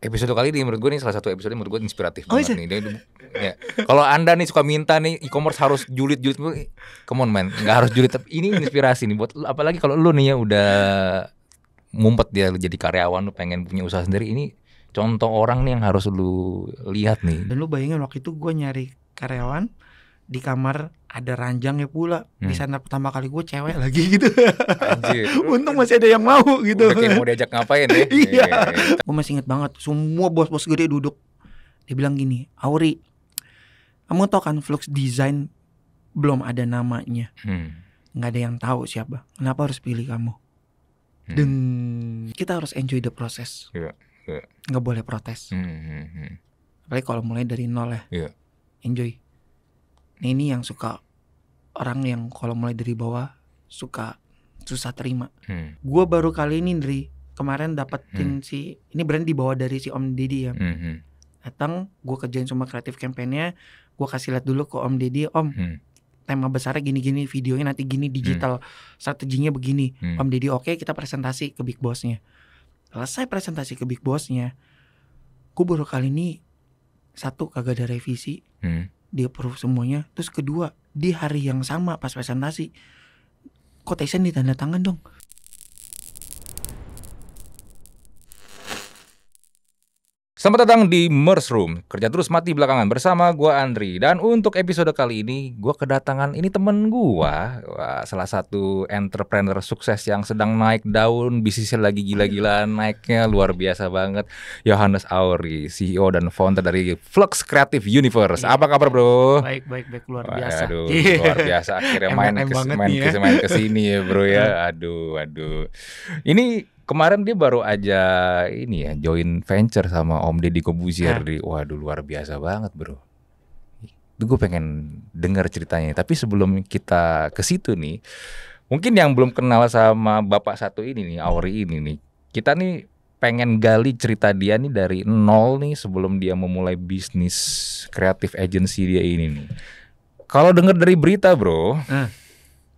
episode kali ini menurut gue nih salah satu episode menurut gue inspiratif oh, banget iya. nih. ya. Kalau anda nih suka minta nih e-commerce harus julid-julid, come on man, nggak harus julid. Tapi ini inspirasi nih buat apalagi kalau lu nih ya udah mumpet dia jadi karyawan lu pengen punya usaha sendiri ini contoh orang nih yang harus lu lihat nih. Dan lu bayangin waktu itu gue nyari karyawan di kamar ada ranjangnya pula hmm. di sana pertama kali gue cewek lagi gitu Anjir. untung masih ada yang mau gitu Udah kayak mau diajak ngapain ya iya, iya, iya, iya. gue masih inget banget semua bos-bos gede duduk dia bilang gini Auri kamu tau kan Flux Design belum ada namanya hmm. nggak ada yang tahu siapa kenapa harus pilih kamu hmm. Deng kita harus enjoy the process yeah, yeah. nggak boleh protes hmm, hmm, hmm. apalagi kalau mulai dari nol ya yeah. enjoy Nah, ini yang suka orang yang kalau mulai dari bawah suka susah terima. Hmm. Gue baru kali ini dari kemarin dapetin hmm. si ini brand dibawa dari si Om Didi ya. Hmm. Datang, gue kerjain semua kreatif kampanyenya, gue kasih lihat dulu ke Om Didi, Om hmm. tema besarnya gini-gini, videonya nanti gini hmm. digital, hmm. strateginya begini. Hmm. Om Didi oke, okay, kita presentasi ke big bossnya. Selesai presentasi ke big bossnya, gue baru kali ini satu kagak ada revisi, hmm dia proof semuanya terus kedua di hari yang sama pas presentasi quotation ditanda tangan dong Selamat datang di Mers Room, kerja terus mati belakangan bersama gua Andri. Dan untuk episode kali ini, gua kedatangan ini temen gua, salah satu entrepreneur sukses yang sedang naik daun, bisnisnya lagi gila-gilaan naiknya luar biasa banget. Johannes Auri, CEO dan founder dari Flux Creative Universe. Apa kabar, Bro? Baik, baik, baik luar biasa. Aduh, iya. luar biasa akhirnya main ke ya. main ke main kesini ya, Bro ya. Aduh, aduh. Ini Kemarin dia baru aja ini ya join venture sama Om Deddy Kobuzier ah. di waduh luar biasa banget bro. Itu gue pengen dengar ceritanya. Tapi sebelum kita ke situ nih, mungkin yang belum kenal sama bapak satu ini nih Auri ini nih, kita nih pengen gali cerita dia nih dari nol nih sebelum dia memulai bisnis kreatif agency dia ini nih. Kalau denger dari berita bro, hmm.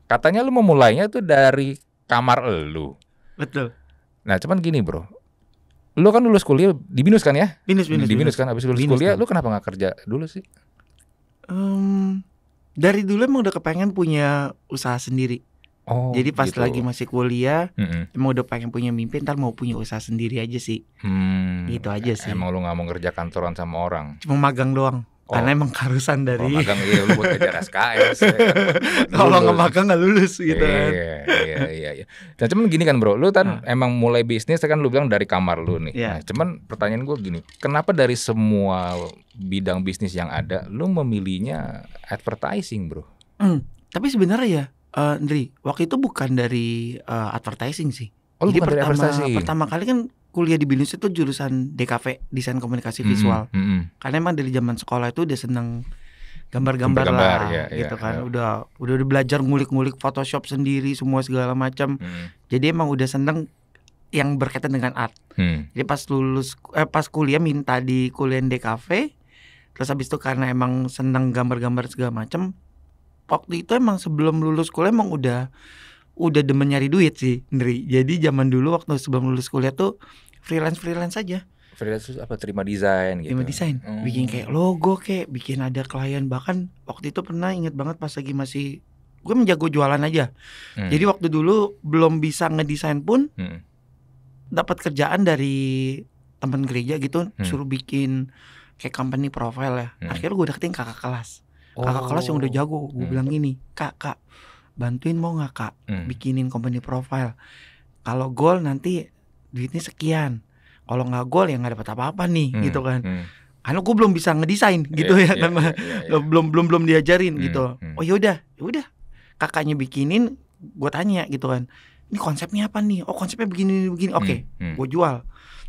katanya lu memulainya tuh dari kamar lu. Betul. Nah, cuman gini, Bro. Lu kan lulus kuliah di BINUS kan ya? BINUS, BINUS. Di BINUS kan abis lulus binus, kuliah, kan. lu kenapa nggak kerja dulu sih? Um, dari dulu emang udah kepengen punya usaha sendiri. Oh, Jadi pas gitu. lagi masih kuliah, mm-hmm. emang udah pengen punya mimpi, ntar mau punya usaha sendiri aja sih. Hmm, gitu aja e-, sih. Emang lu gak mau kerja kantoran sama orang? Cuma magang doang. Oh. Karena emang karusan dari Kalau magang iya lu buat kejar SKS ya, kan, Kalau nggak magang nggak lulus gitu iya, kan Iya iya iya, Dan nah, cuman gini kan bro Lu kan nah. emang mulai bisnis kan lu bilang dari kamar lu nih yeah. nah, Cuman pertanyaan gue gini Kenapa dari semua bidang bisnis yang ada Lu memilihnya advertising bro hmm. Tapi sebenarnya ya uh, Ndri Waktu itu bukan dari uh, advertising sih Oh, Jadi pertama, pertama kali kan kuliah di Binus itu jurusan DKV desain komunikasi visual mm -hmm. karena emang dari zaman sekolah itu udah seneng gambar-gambar lah ya, gitu ya, kan ya. udah udah belajar ngulik-ngulik Photoshop sendiri semua segala macam hmm. jadi emang udah seneng yang berkaitan dengan art hmm. jadi pas lulus eh, pas kuliah minta di kuliah DKV terus habis itu karena emang seneng gambar-gambar segala macam waktu itu emang sebelum lulus kuliah emang udah udah demen nyari duit sih Nri. jadi zaman dulu waktu sebelum lulus kuliah tuh freelance freelance aja freelance tuh apa terima desain gitu terima desain hmm. bikin kayak logo kayak bikin ada klien bahkan waktu itu pernah inget banget pas lagi masih gue menjago jualan aja hmm. jadi waktu dulu belum bisa ngedesain pun hmm. dapat kerjaan dari teman gereja gitu hmm. suruh bikin kayak company profile ya hmm. akhirnya gue deketin kakak kelas kakak oh. kakak kelas yang udah jago gue hmm. bilang gini kak kak bantuin mau nggak kak hmm. bikinin company profile kalau goal nanti duitnya sekian kalau nggak goal ya nggak dapat apa-apa nih hmm. gitu kan hmm. Karena gue belum bisa ngedesain iya, gitu ya yeah, kan, yeah, yeah, belum belum belum diajarin hmm, gitu. Hmm. Oh yaudah, yaudah, kakaknya bikinin, gue tanya gitu kan. Ini konsepnya apa nih? Oh konsepnya begini begini. Oke, okay, hmm, hmm. gue jual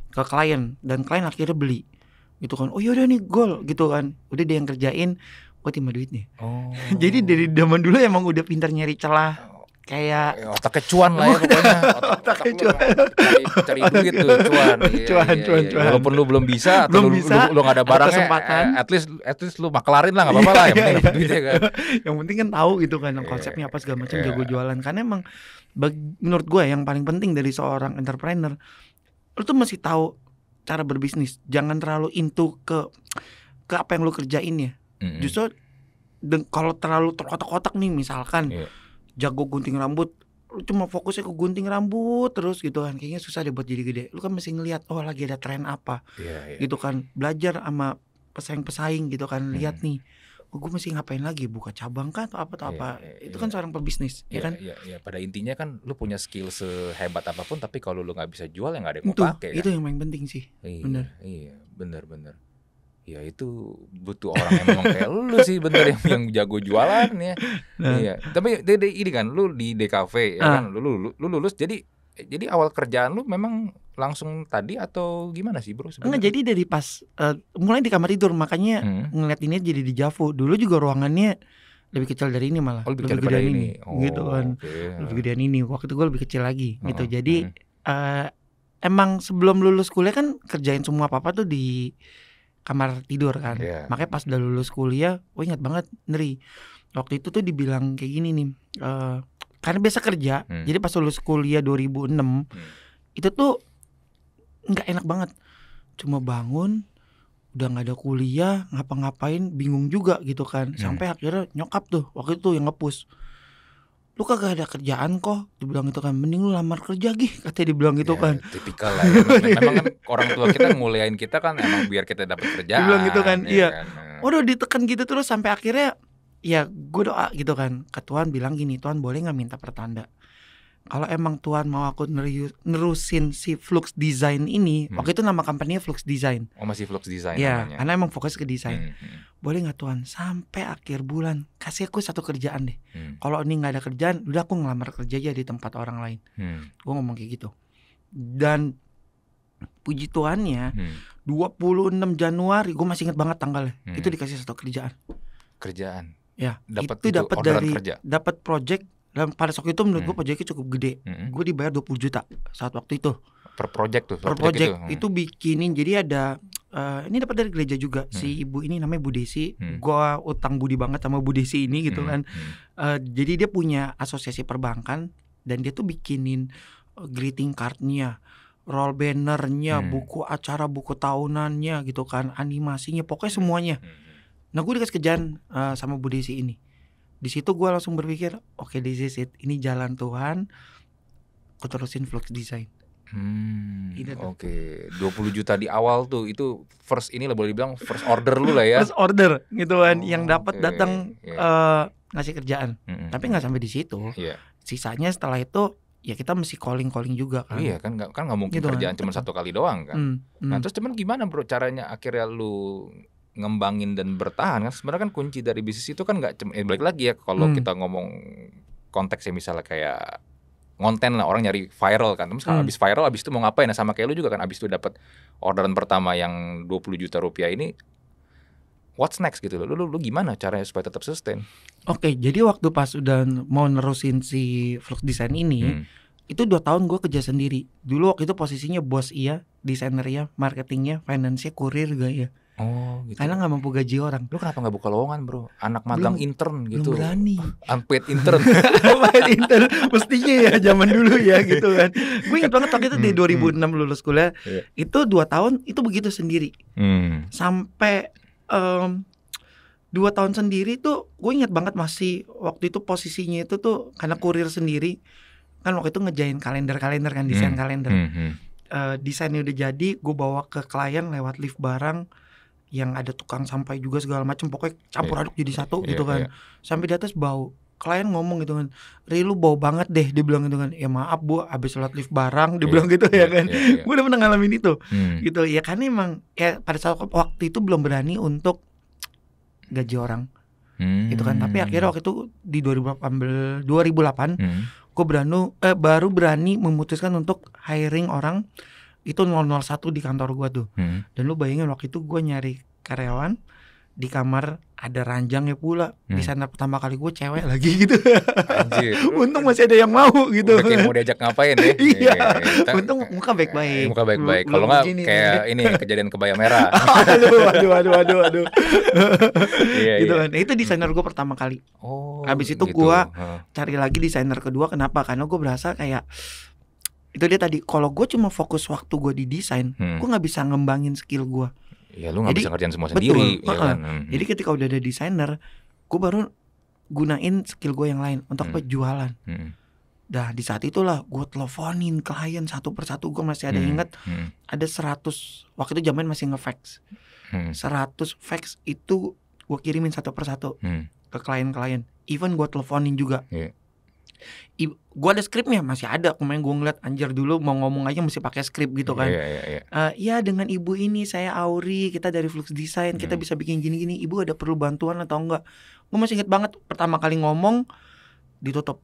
ke klien dan klien akhirnya beli gitu kan. Oh yaudah nih gol gitu kan. Udah dia yang kerjain, gue timah duit nih. Oh. Jadi dari zaman dulu emang udah pintar nyari celah kayak ya, otak kecuan lah ya pokoknya otak, otak kecuan cari, cari duit tuh cuan iya, cuan iya, cuan, iya. cuan walaupun lu belum bisa atau belum lu, bisa lu, lu, lu gak ada barang kesempatan eh, at least at least lu maklarin lah gak apa-apa lah yang iya, penting iya, duitnya kan yang penting kan tahu gitu kan konsepnya apa segala macam jago jualan karena emang bagi, menurut gue yang paling penting dari seorang entrepreneur lu tuh masih tahu cara berbisnis jangan terlalu into ke ke apa yang lu kerjain ya hmm Justru kalau terlalu terkotak-kotak nih misalkan yeah. jago gunting rambut lu cuma fokusnya ke gunting rambut terus gitu kan kayaknya susah deh buat jadi gede lu kan mesti ngelihat oh lagi ada tren apa yeah, yeah. gitu kan belajar sama pesaing-pesaing gitu kan hmm. nih oh, gue mesti ngapain lagi buka cabang kan atau apa atau yeah, apa yeah, itu yeah. kan seorang pebisnis yeah, ya iya, kan yeah, yeah. pada intinya kan lu punya skill sehebat apapun tapi kalau lu nggak bisa jual ya nggak ada yang mau pakai kan? itu kan? yang paling penting sih iya, bener iya bener bener ya itu butuh orang yang memang kayak lu sih bener yang, yang jago jualan ya nah. iya tapi de, de, ini kan lu di DKV ya ah. kan lu, lu, lu lulus jadi jadi awal kerjaan lu memang langsung tadi atau gimana sih bro sebenernya? Enggak jadi dari pas uh, mulai di kamar tidur makanya hmm. ngeliat ini jadi di Javo dulu juga ruangannya lebih kecil dari ini malah oh, lebih, lebih dari ini, gitu Oh, gitu kan okay. lebih gedean ini waktu itu gue lebih kecil lagi oh, gitu hmm, jadi hmm. uh, emang sebelum lulus kuliah kan kerjain semua apa apa tuh di kamar tidur kan. Yeah. Makanya pas udah lulus kuliah, gue ingat banget Neri. Waktu itu tuh dibilang kayak gini nih. Uh, karena biasa kerja, hmm. jadi pas lulus kuliah 2006 hmm. itu tuh nggak enak banget. Cuma bangun udah nggak ada kuliah, ngapa-ngapain bingung juga gitu kan. Hmm. Sampai akhirnya nyokap tuh waktu itu yang ngepus lu kagak ada kerjaan kok dibilang itu kan mending lu lamar kerja gih katanya dibilang gitu ya, kan tipikal lah ya. memang kan orang tua kita nguliain kita kan emang biar kita dapat kerjaan dibilang gitu kan ya iya kan? Ya. waduh ditekan gitu terus sampai akhirnya ya gue doa gitu kan ke Tuhan bilang gini Tuhan boleh nggak minta pertanda kalau emang Tuhan mau aku nerusin si Flux Design ini, hmm. waktu itu nama company Flux Design. Oh masih Flux Design ya, karena emang fokus ke desain. Hmm, hmm. Boleh nggak Tuhan sampai akhir bulan kasih aku satu kerjaan deh. Hmm. Kalau ini nggak ada kerjaan, udah aku ngelamar kerja aja di tempat orang lain. Hmm. Gue ngomong kayak gitu. Dan puji Tuhannya, hmm. 26 Januari, gue masih inget banget tanggalnya. Hmm. Itu dikasih satu kerjaan. Kerjaan. Ya, dapet itu dapat dari dapat project dan pada saat itu menurut gue hmm. proyeknya cukup gede hmm. gue dibayar 20 juta saat waktu itu per project tuh per project, itu. Hmm. itu bikinin jadi ada uh, ini dapat dari gereja juga hmm. si ibu ini namanya Bu Desi hmm. gue utang budi banget sama Bu Desi ini gitu hmm. kan uh, jadi dia punya asosiasi perbankan dan dia tuh bikinin eh, greeting cardnya roll bannernya hmm. buku acara buku tahunannya gitu kan animasinya pokoknya semuanya nah gue dikasih kerjaan uh, sama Bu Desi ini di situ gue langsung berpikir oke okay, this is it ini jalan Tuhan aku terusin vlog design Hmm, Oke, okay. 20 juta di awal tuh itu first ini lah boleh dibilang first order lu lah ya. First order gitu kan oh, yang dapat okay. datang yeah. Iya. uh, ngasih kerjaan. Mm -hmm. Tapi nggak sampai di situ. Yeah. Sisanya setelah itu ya kita mesti calling calling juga kan. Iya kan nggak kan nggak mungkin gitu kan. kerjaan kan? cuma satu kali doang kan. Mm, hmm Nah terus cuman gimana bro caranya akhirnya lu ngembangin dan bertahan kan sebenarnya kan kunci dari bisnis itu kan nggak cuma eh, balik lagi ya kalau hmm. kita ngomong konteks ya misalnya kayak konten lah orang nyari viral kan terus hmm. abis viral abis itu mau ngapain nah sama kayak lu juga kan abis itu dapat orderan pertama yang 20 juta rupiah ini what's next gitu lo? Lu, lu, lu gimana caranya supaya tetap sustain? Oke, okay, jadi waktu pas udah mau nerusin si Flux Design ini, hmm. itu dua tahun gue kerja sendiri. Dulu waktu itu posisinya bos iya, desainer iya, marketingnya, finance kurir gak ya Oh, gitu. Karena gak mampu gaji orang. Lu kenapa gak buka lowongan, bro? Anak magang belum, intern gitu. Belum berani. Unpaid ah, intern. Unpaid oh, intern. Mestinya ya zaman dulu ya gitu kan. Gue ingat banget waktu itu di 2006 hmm, hmm. lulus kuliah. Yeah. Itu dua tahun itu begitu sendiri. Hmm. Sampai um, dua tahun sendiri tuh gue ingat banget masih waktu itu posisinya itu tuh karena kurir sendiri kan waktu itu ngejain kalender-kalender kan desain hmm. kalender. Hmm. Uh, desainnya udah jadi, gue bawa ke klien lewat lift barang yang ada tukang sampai juga segala macam pokoknya campur iya. aduk jadi satu yeah, gitu kan. Yeah. Sampai di atas bau. Klien ngomong gitu kan, "Ri lu bau banget deh." Dia bilang gitu kan. "Ya maaf, Bu, abis lewat lift barang." Dia yeah, gitu yeah, ya kan. Yeah, yeah. Gue udah pernah ngalamin itu. Hmm. Gitu. Ya kan emang ya pada saat waktu itu belum berani untuk gaji orang. Hmm. Gitu kan. Tapi akhirnya waktu itu di 2018 2008 hmm. gue berani eh, baru berani memutuskan untuk hiring orang itu 001 di kantor gua tuh. Hmm. Dan lu bayangin waktu itu gua nyari karyawan di kamar ada ranjangnya pula hmm. di sana pertama kali gue cewek lagi gitu Anjir. untung masih ada yang mau gitu Udah kayak mau diajak ngapain deh iya, iya, iya, iya. untung muka baik baik muka baik baik kalau nggak kayak ini kejadian kebaya merah aduh aduh aduh aduh aduh iya, gitu kan itu desainer gue pertama kali oh, habis itu gitu. gue cari lagi desainer kedua kenapa karena gue berasa kayak itu dia tadi kalau gue cuma fokus waktu gue di desain hmm. gue nggak bisa ngembangin skill gue ya lu nggak bisa kerjaan semua sendiri betul, ya kan? hmm. jadi ketika udah ada desainer gue baru gunain skill gue yang lain untuk hmm. penjualan hmm. di saat itulah gue teleponin klien satu persatu gue masih ada hmm. inget hmm. ada 100 waktu itu zaman masih ngefax hmm. 100 fax itu gue kirimin satu persatu hmm. ke klien-klien even gue teleponin juga yeah gue ada skripnya masih ada kemarin gue ngeliat anjir dulu mau ngomong aja mesti pakai skrip gitu iya, kan yeah, yeah, yeah. Uh, ya dengan ibu ini saya Auri kita dari Flux Design kita hmm. bisa bikin gini-gini ibu ada perlu bantuan atau enggak gue masih inget banget pertama kali ngomong ditutup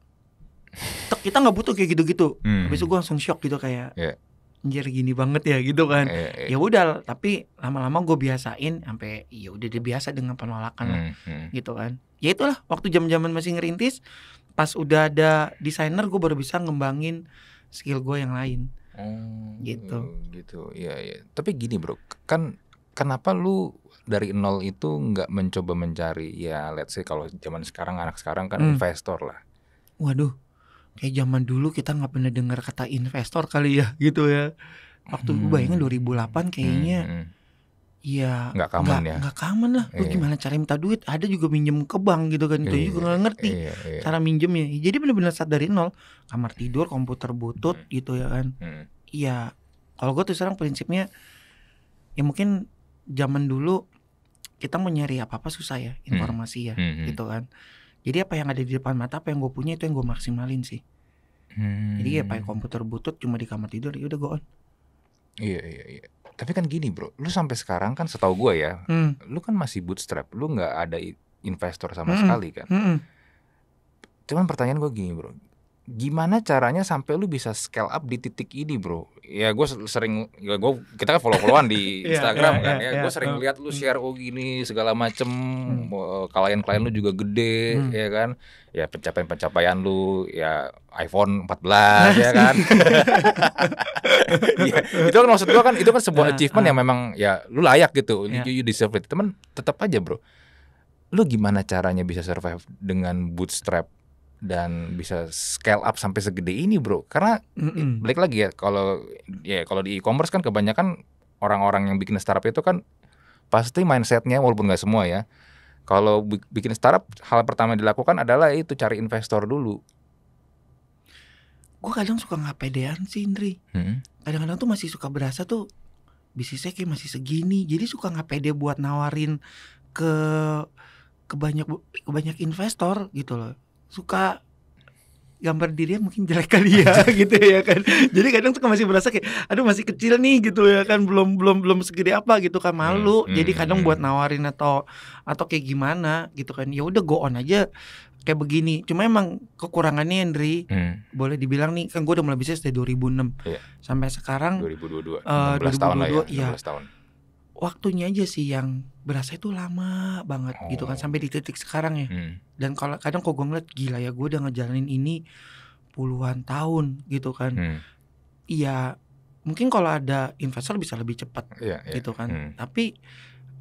kita nggak butuh kayak gitu-gitu hmm. habis itu gue langsung shock gitu kayak yeah. anjir gini banget ya gitu kan yeah, yeah. Iya. ya udah tapi lama-lama gue biasain sampai ya udah biasa dengan penolakan hmm, lah, hmm. gitu kan ya itulah waktu zaman-zaman masih ngerintis pas udah ada desainer gue baru bisa ngembangin skill gue yang lain hmm, gitu gitu ya ya tapi gini bro kan kenapa lu dari nol itu nggak mencoba mencari ya let's say kalau zaman sekarang anak sekarang kan hmm. investor lah waduh kayak zaman dulu kita nggak pernah dengar kata investor kali ya gitu ya waktu hmm. gue bayangin 2008 kayaknya hmm. hmm. Iya. Gak common gak, ya. Gak common lah. Lu iya. gimana cara minta duit? Ada juga minjem ke bank gitu kan. Itu iya. juga gak ngerti iya, iya. cara minjemnya. Jadi bener-bener saat dari nol. Kamar tidur, komputer butut hmm. gitu ya kan. Hmm. Iya. Kalau gue tuh sekarang prinsipnya ya mungkin zaman dulu kita mau nyari apa-apa susah ya hmm. informasi ya, hmm. ya hmm. gitu kan. Jadi apa yang ada di depan mata, apa yang gue punya itu yang gue maksimalin sih. Hmm. Jadi ya pakai hmm. komputer butut cuma di kamar tidur ya udah gue on. Iya iya iya tapi kan gini bro lu sampai sekarang kan setahu gue ya hmm. lu kan masih bootstrap lu nggak ada investor sama hmm. sekali kan hmm. cuman pertanyaan gue gini bro gimana caranya sampai lu bisa scale up di titik ini bro ya gue sering ya gue kita kan follow followan di iya, Instagram yeah, kan iya, ya yeah, gue sering uh, lihat lu hmm. share oh gini segala macem hmm. Eh, klien klien lu juga gede hmm. ya kan ya pencapaian pencapaian lu ya iPhone 14 ya kan ya, itu kan maksud gue kan itu kan sebuah yeah, achievement uh, yang memang ya lu layak gitu yeah. you, iya. you deserve it teman tetap aja bro lu gimana caranya bisa survive dengan bootstrap dan bisa scale up sampai segede ini bro karena mm-hmm. balik lagi ya kalau ya kalau di e-commerce kan kebanyakan orang-orang yang bikin startup itu kan pasti mindsetnya walaupun nggak semua ya kalau bikin startup hal pertama yang dilakukan adalah itu cari investor dulu gue kadang suka nggak pedean sih Indri hmm. kadang-kadang tuh masih suka berasa tuh bisnisnya kayak masih segini jadi suka nggak pede buat nawarin ke ke banyak ke banyak investor gitu loh suka gambar diri yang mungkin jelek kali ya gitu ya kan jadi kadang suka masih berasa kayak aduh masih kecil nih gitu ya kan belum belum belum segede apa gitu kan hmm, malu hmm, jadi kadang hmm, buat nawarin atau atau kayak gimana gitu kan ya udah go on aja kayak begini cuma emang kekurangannya Hendri hmm. boleh dibilang nih kan gue udah mulai bisnis dari 2006 yeah. sampai sekarang 2022 uh, dua 2022 eh, tahun lah ya, 16 ya. tahun waktunya aja sih yang berasa itu lama banget oh. gitu kan sampai di oh. titik sekarang ya. Hmm. Dan kalau kadang kok gue ngeliat gila ya gue udah ngejalanin ini puluhan tahun gitu kan. Hmm. Iya hmm. mungkin kalau ada investor bisa lebih cepat yeah, yeah. gitu kan. Hmm. Tapi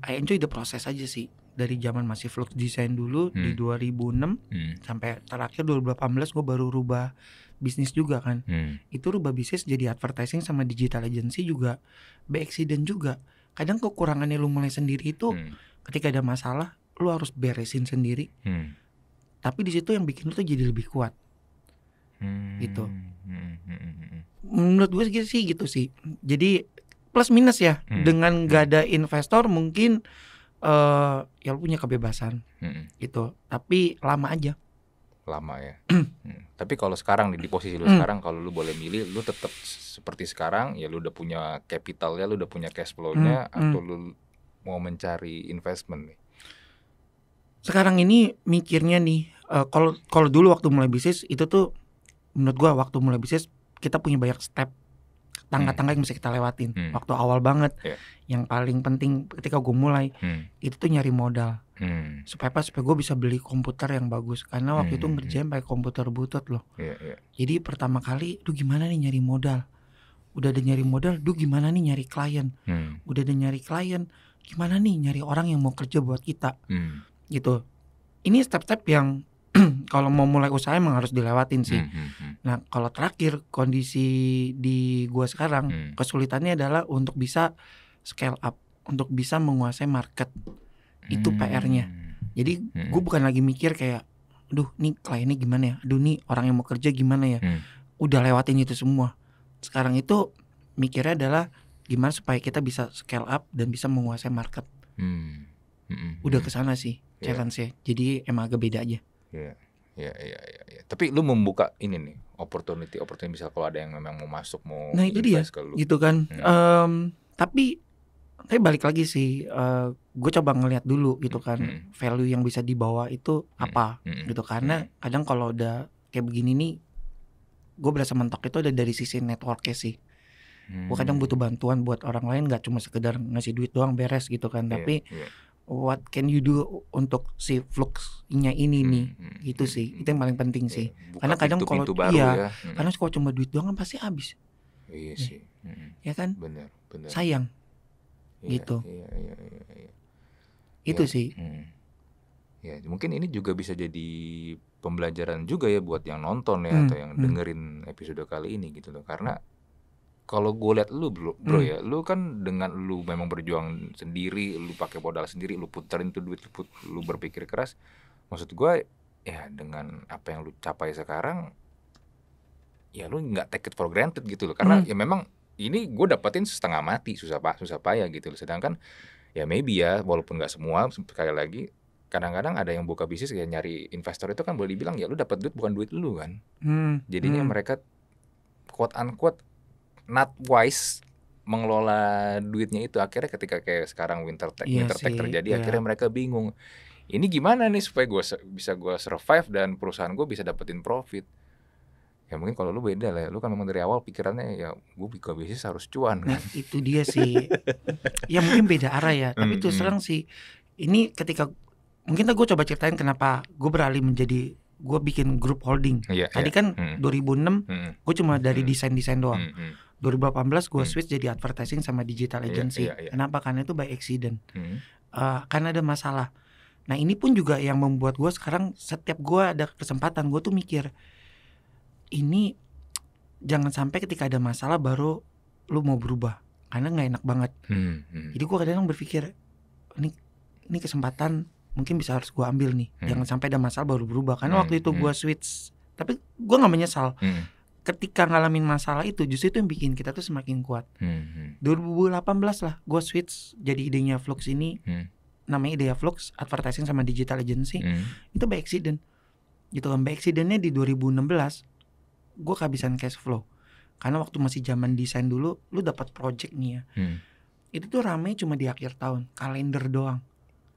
I enjoy the proses aja sih dari zaman masih Flux Design dulu hmm. di 2006 hmm. sampai terakhir 2018 gue baru rubah bisnis juga kan. Hmm. Itu rubah bisnis jadi advertising sama digital agency juga by accident juga kadang kekurangannya lu mulai sendiri itu hmm. ketika ada masalah lu harus beresin sendiri hmm. tapi di situ yang bikin lu tuh jadi lebih kuat hmm. gitu hmm. hmm, hmm, hmm menurut gue sih gitu sih jadi plus minus ya hmm. dengan gak ada investor mungkin uh, ya lu punya kebebasan hmm. gitu tapi lama aja lama ya. Hmm. hmm. Tapi kalau sekarang nih di posisi lu hmm. sekarang kalau lu boleh milih lu tetap seperti sekarang ya lu udah punya capital ya, lu udah punya cash flow-nya hmm. hmm. atau lu mau mencari investment nih. Sekarang ini mikirnya nih eh, kalau uh, kalau dulu waktu mulai bisnis itu tuh menurut gua waktu mulai bisnis kita punya banyak step tangga-tangga yang bisa kita lewatin hmm. waktu awal banget yeah. yang paling penting ketika gue mulai hmm. itu tuh nyari modal Hmm. Supaya apa? Supaya gue bisa beli komputer yang bagus. Karena waktu hmm. itu ngerjain pakai komputer butut loh. Yeah, yeah. Jadi pertama kali, duh gimana nih nyari modal? Udah ada nyari modal, duh gimana nih nyari klien? Hmm. Udah ada nyari klien, gimana nih nyari orang yang mau kerja buat kita? Hmm. Gitu. Ini step-step yang kalau mau mulai usaha emang harus dilewatin sih. Hmm, hmm, hmm. Nah, kalau terakhir kondisi di gua sekarang, hmm. kesulitannya adalah untuk bisa scale up, untuk bisa menguasai market. Itu hmm. PR-nya. Jadi hmm. gue bukan lagi mikir kayak, duh nih kliennya gimana ya, duh nih orang yang mau kerja gimana ya. Hmm. Udah lewatin itu semua. Sekarang itu mikirnya adalah gimana supaya kita bisa scale up dan bisa menguasai market. Hmm. Hmm. hmm Udah hmm. ke sana sih yeah. challenge-nya. Jadi emang agak beda aja. Yeah. Iya, iya, iya, ya. Tapi lu membuka ini nih, opportunity, opportunity Misal kalau ada yang memang mau masuk mau nah, itu dia, gitu kan. Hmm. Um, tapi tapi balik lagi sih uh, eh, gue coba ngelihat dulu gitu hmm, kan hmm. value yang bisa dibawa itu hmm, apa hmm, hmm. gitu karena hmm. kadang kalau udah kayak begini nih gue berasa mentok itu udah dari sisi networknya sih hmm. gue kadang butuh bantuan buat orang lain gak cuma sekedar ngasih duit doang beres gitu kan yeah, tapi yeah. what can you do untuk si fluxnya ini hmm. nih hmm. gitu hmm. sih itu yang paling penting yeah. sih iya, Buka karena kadang kalau iya ya. hmm. karena kalau cuma duit doang kan pasti habis Iya, iya. sih. Hmm. Ya kan? Benar, benar. Sayang iya, gitu iya, iya, iya, iya. itu iya. sih hmm. ya mungkin ini juga bisa jadi pembelajaran juga ya buat yang nonton ya hmm, atau yang hmm. dengerin episode kali ini gitu loh karena kalau gue liat lu bro, bro hmm. ya, lu kan dengan lu memang berjuang sendiri, lu pakai modal sendiri, lu puterin tuh duit, lu, put, lu berpikir keras. Maksud gue ya dengan apa yang lu capai sekarang, ya lu nggak take it for granted gitu loh. Karena hmm. ya memang ini gue dapetin setengah mati susah pak susah payah gitu loh sedangkan ya maybe ya walaupun nggak semua sekali lagi kadang-kadang ada yang buka bisnis kayak nyari investor itu kan boleh dibilang ya lu dapat duit bukan duit lu kan hmm, jadinya hmm. mereka quote unquote not wise mengelola duitnya itu akhirnya ketika kayak sekarang winter tech iya winter tech terjadi iya. akhirnya mereka bingung ini gimana nih supaya gue bisa gue survive dan perusahaan gue bisa dapetin profit ya mungkin kalau lu beda lah ya, lu kan memang dari awal pikirannya ya gue bikin bisnis harus cuan kan? nah, itu dia sih ya mungkin beda arah ya tapi mm, serang hmm. sih ini ketika mungkin gue coba ceritain kenapa gue beralih menjadi gue bikin grup holding yeah, tadi yeah. kan mm. 2006 mm. gue cuma dari mm. desain desain doang mm. 2018 gue switch jadi advertising sama digital iya, agency yeah, yeah, yeah. kenapa karena itu by accident Hmm. uh, eh, karena ada masalah Nah ini pun juga yang membuat gue sekarang setiap gue ada kesempatan gue tuh mikir ini jangan sampai ketika ada masalah baru lu mau berubah karena nggak enak banget hmm, hmm. jadi gua kadang berpikir ini ini kesempatan mungkin bisa harus gua ambil nih hmm. jangan sampai ada masalah baru berubah karena hmm, waktu itu hmm. gua switch tapi gua nggak menyesal hmm. ketika ngalamin masalah itu justru itu yang bikin kita tuh semakin kuat hmm, hmm. 2018 lah gua switch jadi idenya Flux ini hmm. namanya idea Flux advertising sama digital agency hmm. itu by accident gitu kan by accidentnya di 2016 gue kehabisan cash flow karena waktu masih zaman desain dulu lu dapat project nih ya hmm. itu tuh rame cuma di akhir tahun kalender doang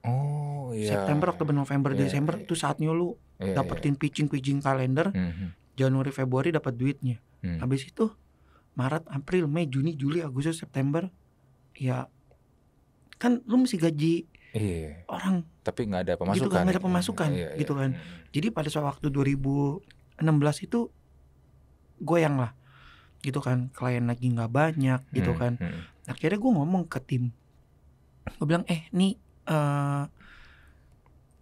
oh iya September Oktober November yeah, Desember itu iya. saatnya lu yeah, iya. dapetin yeah. pitching pitching kalender mm-hmm. Januari Februari dapat duitnya hmm. habis itu Maret April Mei Juni Juli Agustus September ya kan lu mesti gaji Iya. Orang tapi nggak ada pemasukan. Gitu kan, gak ada pemasukan hmm. iya, iya, gitu kan. Iya. Jadi pada saat waktu 2016 itu goyang lah gitu kan klien lagi nggak banyak gitu hmm, kan hmm. akhirnya gue ngomong ke tim gue bilang eh nih uh, eh,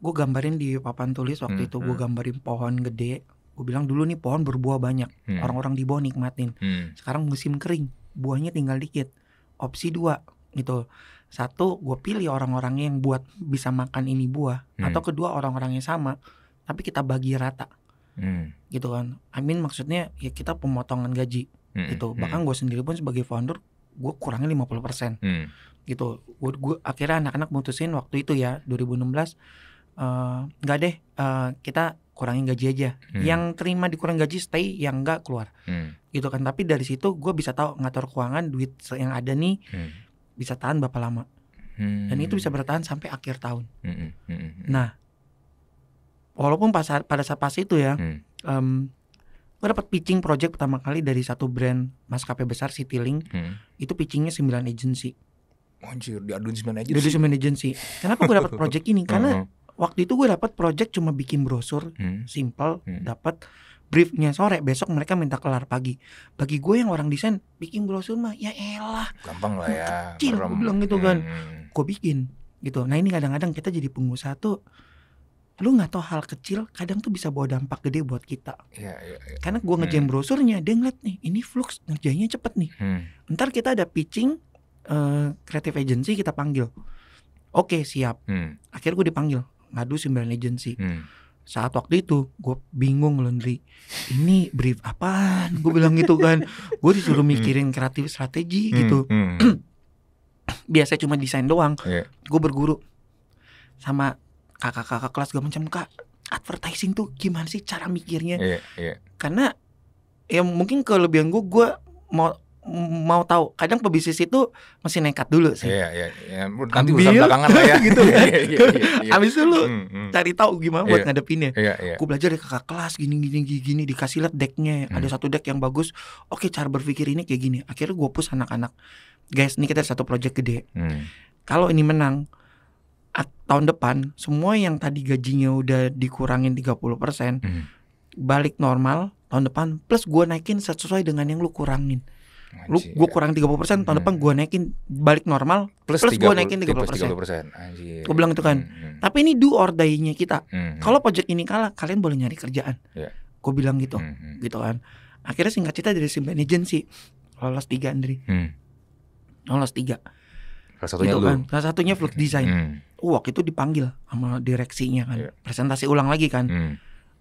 gue gambarin di papan tulis waktu hmm. itu gue hmm. gambarin pohon gede gue bilang dulu nih pohon berbuah banyak hmm. orang-orang hmm. di bawah nikmatin hmm. sekarang musim kering buahnya tinggal dikit opsi dua gitu satu gue pilih orang-orang yang buat bisa makan ini buah hmm. atau kedua orang orangnya sama tapi kita bagi rata hmm. gitu kan I mean maksudnya ya kita pemotongan gaji hmm. gitu hmm. bahkan hmm. gue sendiri pun sebagai founder gue kurangnya 50% persen hmm. gitu gue, gue akhirnya anak-anak mutusin waktu itu ya 2016 nggak uh, deh uh, kita kurangin gaji aja hmm. yang terima dikurang gaji stay yang enggak keluar hmm. gitu kan tapi dari situ gue bisa tahu ngatur keuangan duit yang ada nih hmm. bisa tahan berapa lama hmm. dan itu bisa bertahan sampai akhir tahun hmm. Hmm. hmm, hmm. nah walaupun pas pada saat pas itu ya hmm. um, gue dapat pitching project pertama kali dari satu brand maskapai besar Citylink hmm. itu pitchingnya 9 agency Anjir, diaduin 9 agency. Diaduin 9 agency. Kenapa gue dapat project ini? Karena oh. waktu itu gue dapat project cuma bikin brosur hmm. simple, hmm. dapat briefnya sore, besok mereka minta kelar pagi. Bagi gue yang orang desain, bikin brosur mah ya elah. Gampang lah ya. Kecil, gue bilang gitu kan. hmm. kan. Gue bikin gitu. Nah ini kadang-kadang kita jadi pengusaha tuh lu nggak tahu hal kecil kadang tuh bisa bawa dampak gede buat kita. Iya, iya, iya. Karena gua ngejain hmm. brosurnya, dia ngeliat nih, ini flux ngerjainnya cepet nih. Hmm. Ntar kita ada pitching uh, agency kita panggil. Oke okay, siap. Hmm. Akhirnya gue dipanggil ngadu sembilan agency. Hmm. Saat waktu itu gue bingung laundry. Ini brief apaan? Gue bilang gitu kan. gue disuruh hmm. mikirin kreatif strategi hmm. gitu. Hmm. Biasa cuma desain doang. Yeah. Gue berguru sama kakak-kakak kelas gak macam kak advertising tuh gimana sih cara mikirnya yeah, yeah. karena ya mungkin kelebihan gue gue mau mau tahu kadang pebisnis itu mesti nekat dulu sih. Iya iya iya. Nanti bisa belakangan lah ya. gitu ya. Abis itu lu mm, mm. cari tahu gimana buat ngadepinnya. Iya, iya. Aku belajar dari kakak kelas gini gini gini, gini dikasih lihat decknya mm. ada satu deck yang bagus. Oke cara berpikir ini kayak gini. Akhirnya gue push anak-anak. Guys ini kita ada satu project gede. mm. Kalau ini menang tahun depan semua yang tadi gajinya udah dikurangin 30%, hmm. balik normal tahun depan plus gue naikin sesuai dengan yang lu kurangin. Lu gua kurang 30% tahun hmm. depan gue naikin balik normal plus, plus 30, naikin 30%. Eh, puluh persen. gue bilang itu kan. Hmm, hmm. Tapi ini do or die-nya kita. Hmm, hmm. Kalau project ini kalah, kalian boleh nyari kerjaan. Yeah. Gua bilang gitu. Hmm, hmm. Gitu kan. Akhirnya singkat cerita dari si manajen agency lolos tiga Andri. Hmm. Lolos 3 Salah satunya gitu kan. Salah satunya vlog design. Hmm. Waktu itu dipanggil sama direksinya kan. Yeah. Presentasi ulang lagi kan. Hmm.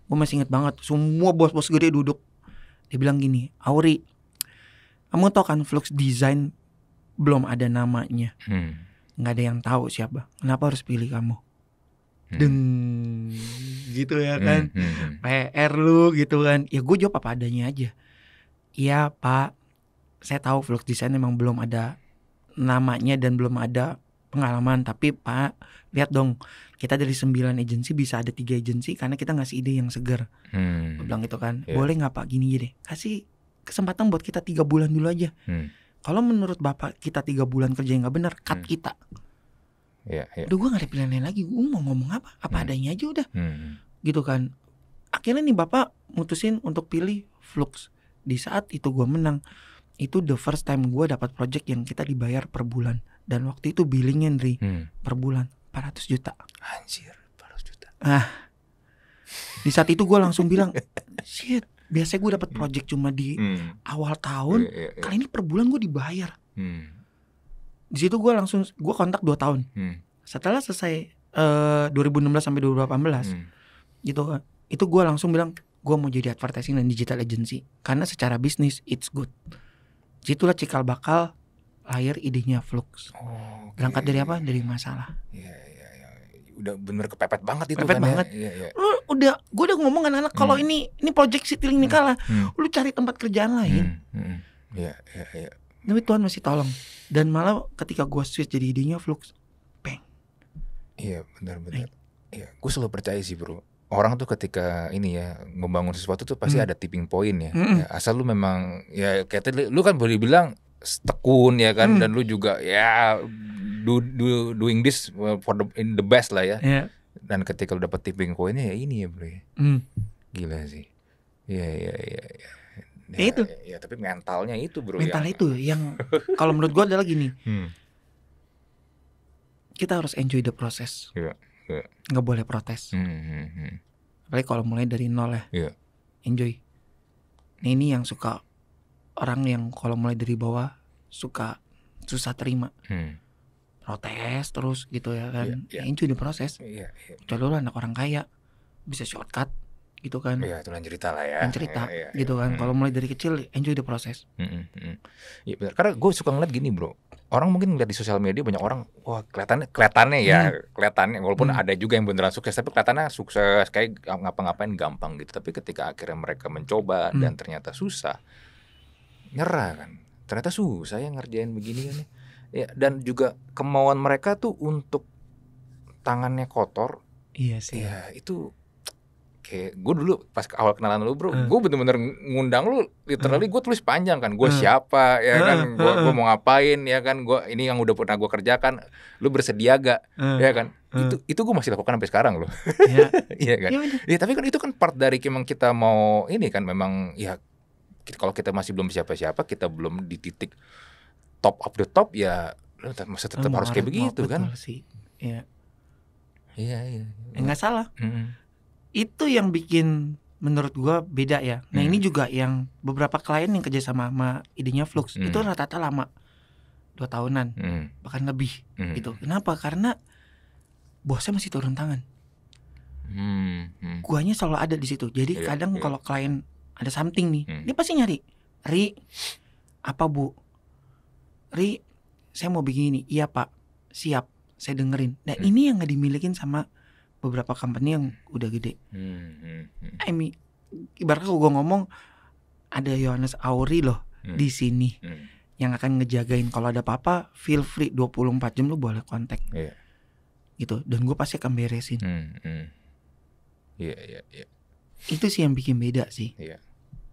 Gue masih inget banget. Semua bos-bos gede duduk. Dia bilang gini, Auri, kamu tau kan Flux Design belum ada namanya. Hmm. Nggak ada yang tahu siapa. Kenapa harus pilih kamu? Hmm. Deng gitu ya mm, kan. Hmm. Hmm. PR lu gitu kan. Ya gue jawab apa adanya aja. Iya pak, saya tahu Flux Design memang belum ada namanya dan belum ada pengalaman tapi pak lihat dong kita dari sembilan agensi bisa ada tiga agensi karena kita ngasih ide yang segar hmm. bilang gitu kan yeah. boleh nggak pak gini aja deh kasih kesempatan buat kita tiga bulan dulu aja hmm. kalau menurut bapak kita tiga bulan kerja yang nggak benar cut hmm. kita yeah, yeah. udah gue nggak ada pilihan lain lagi gue mau ngomong apa apa hmm. adanya aja udah hmm. gitu kan akhirnya nih bapak mutusin untuk pilih flux di saat itu gue menang itu the first time gue dapat project yang kita dibayar per bulan dan waktu itu billingnya dari hmm. per bulan 400 juta anjir 400 juta ah di saat itu gue langsung bilang shit biasanya gue dapat hmm. project cuma di hmm. awal tahun yeah, yeah, yeah. kali ini per bulan gue dibayar hmm. di situ gue langsung gue kontak 2 tahun hmm. setelah selesai uh, eh, 2016 sampai 2018 hmm. gitu itu gue langsung bilang gue mau jadi advertising dan digital agency karena secara bisnis it's good situlah cikal bakal lahir idenya Flux. Oh, okay. Berangkat dari apa? Dari masalah. Iya, iya, iya. Udah bener kepepet banget itu Kepepet kan ya. banget. Ya? Iya, iya. udah, gue udah ngomong anak-anak kalau hmm. ini ini project si ini kalah, hmm, hmm. lu cari tempat kerjaan lain. Iya, hmm. iya, iya. Ya. Tapi Tuhan masih tolong. Dan malah ketika gue switch jadi idenya Flux, peng. Iya, bener-bener. Iya, gue selalu percaya sih bro orang tuh ketika ini ya membangun sesuatu tuh pasti hmm. ada tipping point ya. Hmm. ya asal lu memang ya kayak lu kan boleh bilang tekun ya kan hmm. dan lu juga ya do, do, doing this for the in the best lah ya. Yeah. Dan ketika lu dapet tipping pointnya ya ini ya bro ya. Hmm. Gila sih. Iya iya Ya. Ya, ya itu. Ya, ya, tapi mentalnya itu bro. Mental yang... itu yang kalau menurut gua adalah gini. Hmm. Kita harus enjoy the process. Yeah yeah. nggak boleh protes mm -hmm. hmm, hmm. kalau mulai dari nol ya yeah. enjoy nah ini yang suka orang yang kalau mulai dari bawah suka susah terima mm. protes terus gitu ya kan yeah, yeah. enjoy di proses yeah, yeah. kecuali lu anak orang kaya bisa shortcut gitu kan ya itu lain cerita lah ya lain cerita ya, ya, ya. gitu iya. kan hmm. kalau mulai dari kecil enjoy the process hmm, hmm, ya karena gue suka ngeliat gini bro orang mungkin ngeliat di sosial media banyak orang wah kelihatannya kelihatannya ya hmm. kelihatannya walaupun hmm. ada juga yang beneran sukses tapi kelihatannya sukses kayak ngapa-ngapain gampang gitu tapi ketika akhirnya mereka mencoba hmm. dan ternyata susah nyerah kan ternyata susah ya ngerjain begini kan ya. ya dan juga kemauan mereka tuh untuk tangannya kotor iya sih ya, itu kayak gue dulu pas awal kenalan lu bro, uh. Hmm. gue bener-bener ngundang lu literally uh. Hmm. gue tulis panjang kan, gue uh. Hmm. siapa ya uh. kan, gue uh. mau ngapain ya kan, gue ini yang udah pernah gue kerjakan, lu bersedia gak uh. ya kan, uh. itu itu gue masih lakukan sampai sekarang loh, iya, iya kan, ya, ya tapi kan itu kan part dari memang kita mau ini kan memang ya kalau kita masih belum siapa-siapa, kita belum di titik top of the top ya lu masa tetap harus kayak begitu kan. Iya. Iya, iya. Enggak salah. Mm -hmm itu yang bikin menurut gua beda ya. Nah hmm. ini juga yang beberapa klien yang kerja sama sama idenya Flux hmm. itu rata-rata lama dua tahunan hmm. bahkan lebih hmm. gitu. Kenapa? Karena bosnya masih turun tangan. Hmm. Hmm. Guanya selalu ada di situ. Jadi yeah, kadang yeah. kalau klien ada something nih, hmm. dia pasti nyari. Ri, apa bu? Ri, saya mau begini. Iya pak, siap. Saya dengerin. Nah hmm. ini yang nggak dimilikin sama beberapa company yang udah gede. Hmm, hmm, hmm. I mean, ibaratnya gue ngomong ada Yohanes Auri loh hmm. di sini hmm. yang akan ngejagain kalau ada apa-apa, feel free 24 jam lu boleh kontak. Iya. Yeah. Gitu. Dan gue pasti akan beresin. Iya, hmm, hmm. yeah, iya, yeah, iya. Yeah, Itu sih yang bikin beda sih. Iya. Yeah.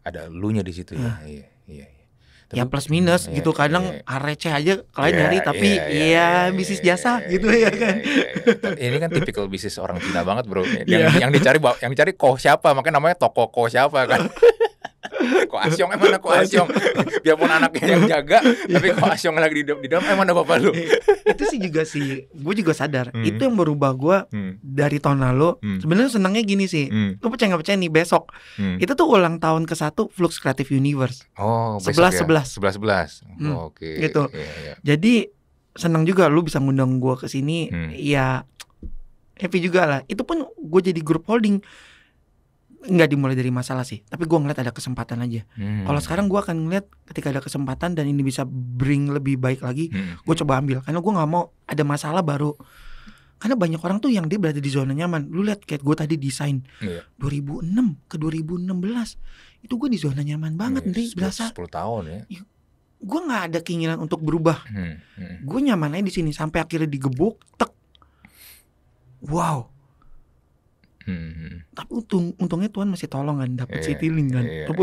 Ada lu nya di situ uh. ya. Ah. Iya, iya, Ya tapi, ya plus minus ya, gitu kadang ya, receh aja kalian ya, nyari iya, tapi ya, ya, ya ya bisnis iya, jasa ya, gitu ya, ya kan ya, ya. ini kan tipikal bisnis orang Cina banget bro yang ya. yang dicari yang dicari koh siapa makanya namanya toko koh siapa kan kok asyong emang eh, aku asyong biarpun anaknya yang jaga tapi kok asyong lagi di di dalam emang ada bapak lu itu sih juga sih gue juga sadar hmm. itu yang berubah gue hmm. dari tahun lalu hmm. sebenarnya senangnya gini sih hmm. gue percaya nggak percaya nih besok hmm. itu tuh ulang tahun ke satu Flux Creative Universe oh ya? sebelas sebelas sebelas sebelas hmm. oke gitu yeah, yeah. jadi senang juga lu bisa ngundang gue ke sini hmm. ya happy juga lah itu pun gue jadi grup holding nggak dimulai dari masalah sih tapi gue ngeliat ada kesempatan aja hmm. kalau sekarang gue akan ngeliat ketika ada kesempatan dan ini bisa bring lebih baik lagi hmm. gue coba ambil karena gue nggak mau ada masalah baru karena banyak orang tuh yang dia berada di zona nyaman lu lihat kayak gue tadi desain yeah. Iya. 2006 ke 2016 itu gue di zona nyaman banget yeah, iya, berasa 10 tahun ya, ya gue nggak ada keinginan untuk berubah hmm. Hmm. gue nyaman aja di sini sampai akhirnya digebuk tek wow Hmm. Tapi untung, untungnya Tuhan masih tolong kan, dapat yeah, Citylink kan. Yeah. Tapi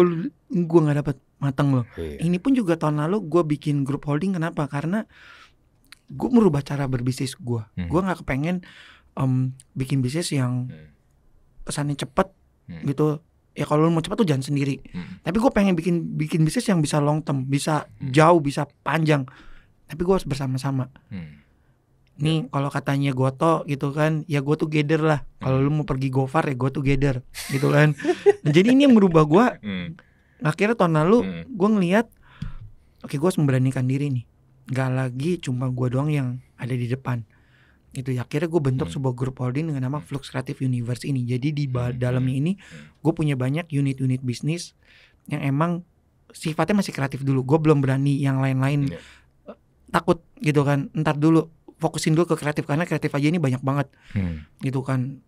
gue nggak dapat mateng loh. Yeah. Ini pun juga tahun lalu gue bikin grup holding kenapa? Karena gue merubah cara berbisnis gue. Hmm. Gue nggak kepengen um, bikin bisnis yang pesannya hmm. cepet hmm. gitu. Ya kalau lu mau cepet tuh jangan sendiri. Hmm. Tapi gue pengen bikin bikin bisnis yang bisa long term, bisa hmm. jauh, bisa panjang. Tapi gue harus bersama-sama. Hmm Nih iya. kalau katanya goto gitu kan, ya gue tuh together lah. Kalau hmm. lu mau pergi gofar ya gue tuh together gitu kan. Nah, jadi ini yang merubah gue. Hmm. Akhirnya tahun lalu hmm. gue ngelihat, oke okay, gue harus memberanikan diri nih. Gak lagi cuma gue doang yang ada di depan gitu ya akhirnya gue bentuk hmm. sebuah grup holding dengan nama Flux Creative Universe ini jadi di hmm. dalamnya ini hmm. gue punya banyak unit-unit bisnis yang emang sifatnya masih kreatif dulu gue belum berani yang lain-lain iya. takut gitu kan ntar dulu fokusin dulu ke kreatif karena kreatif aja ini banyak banget hmm. gitu kan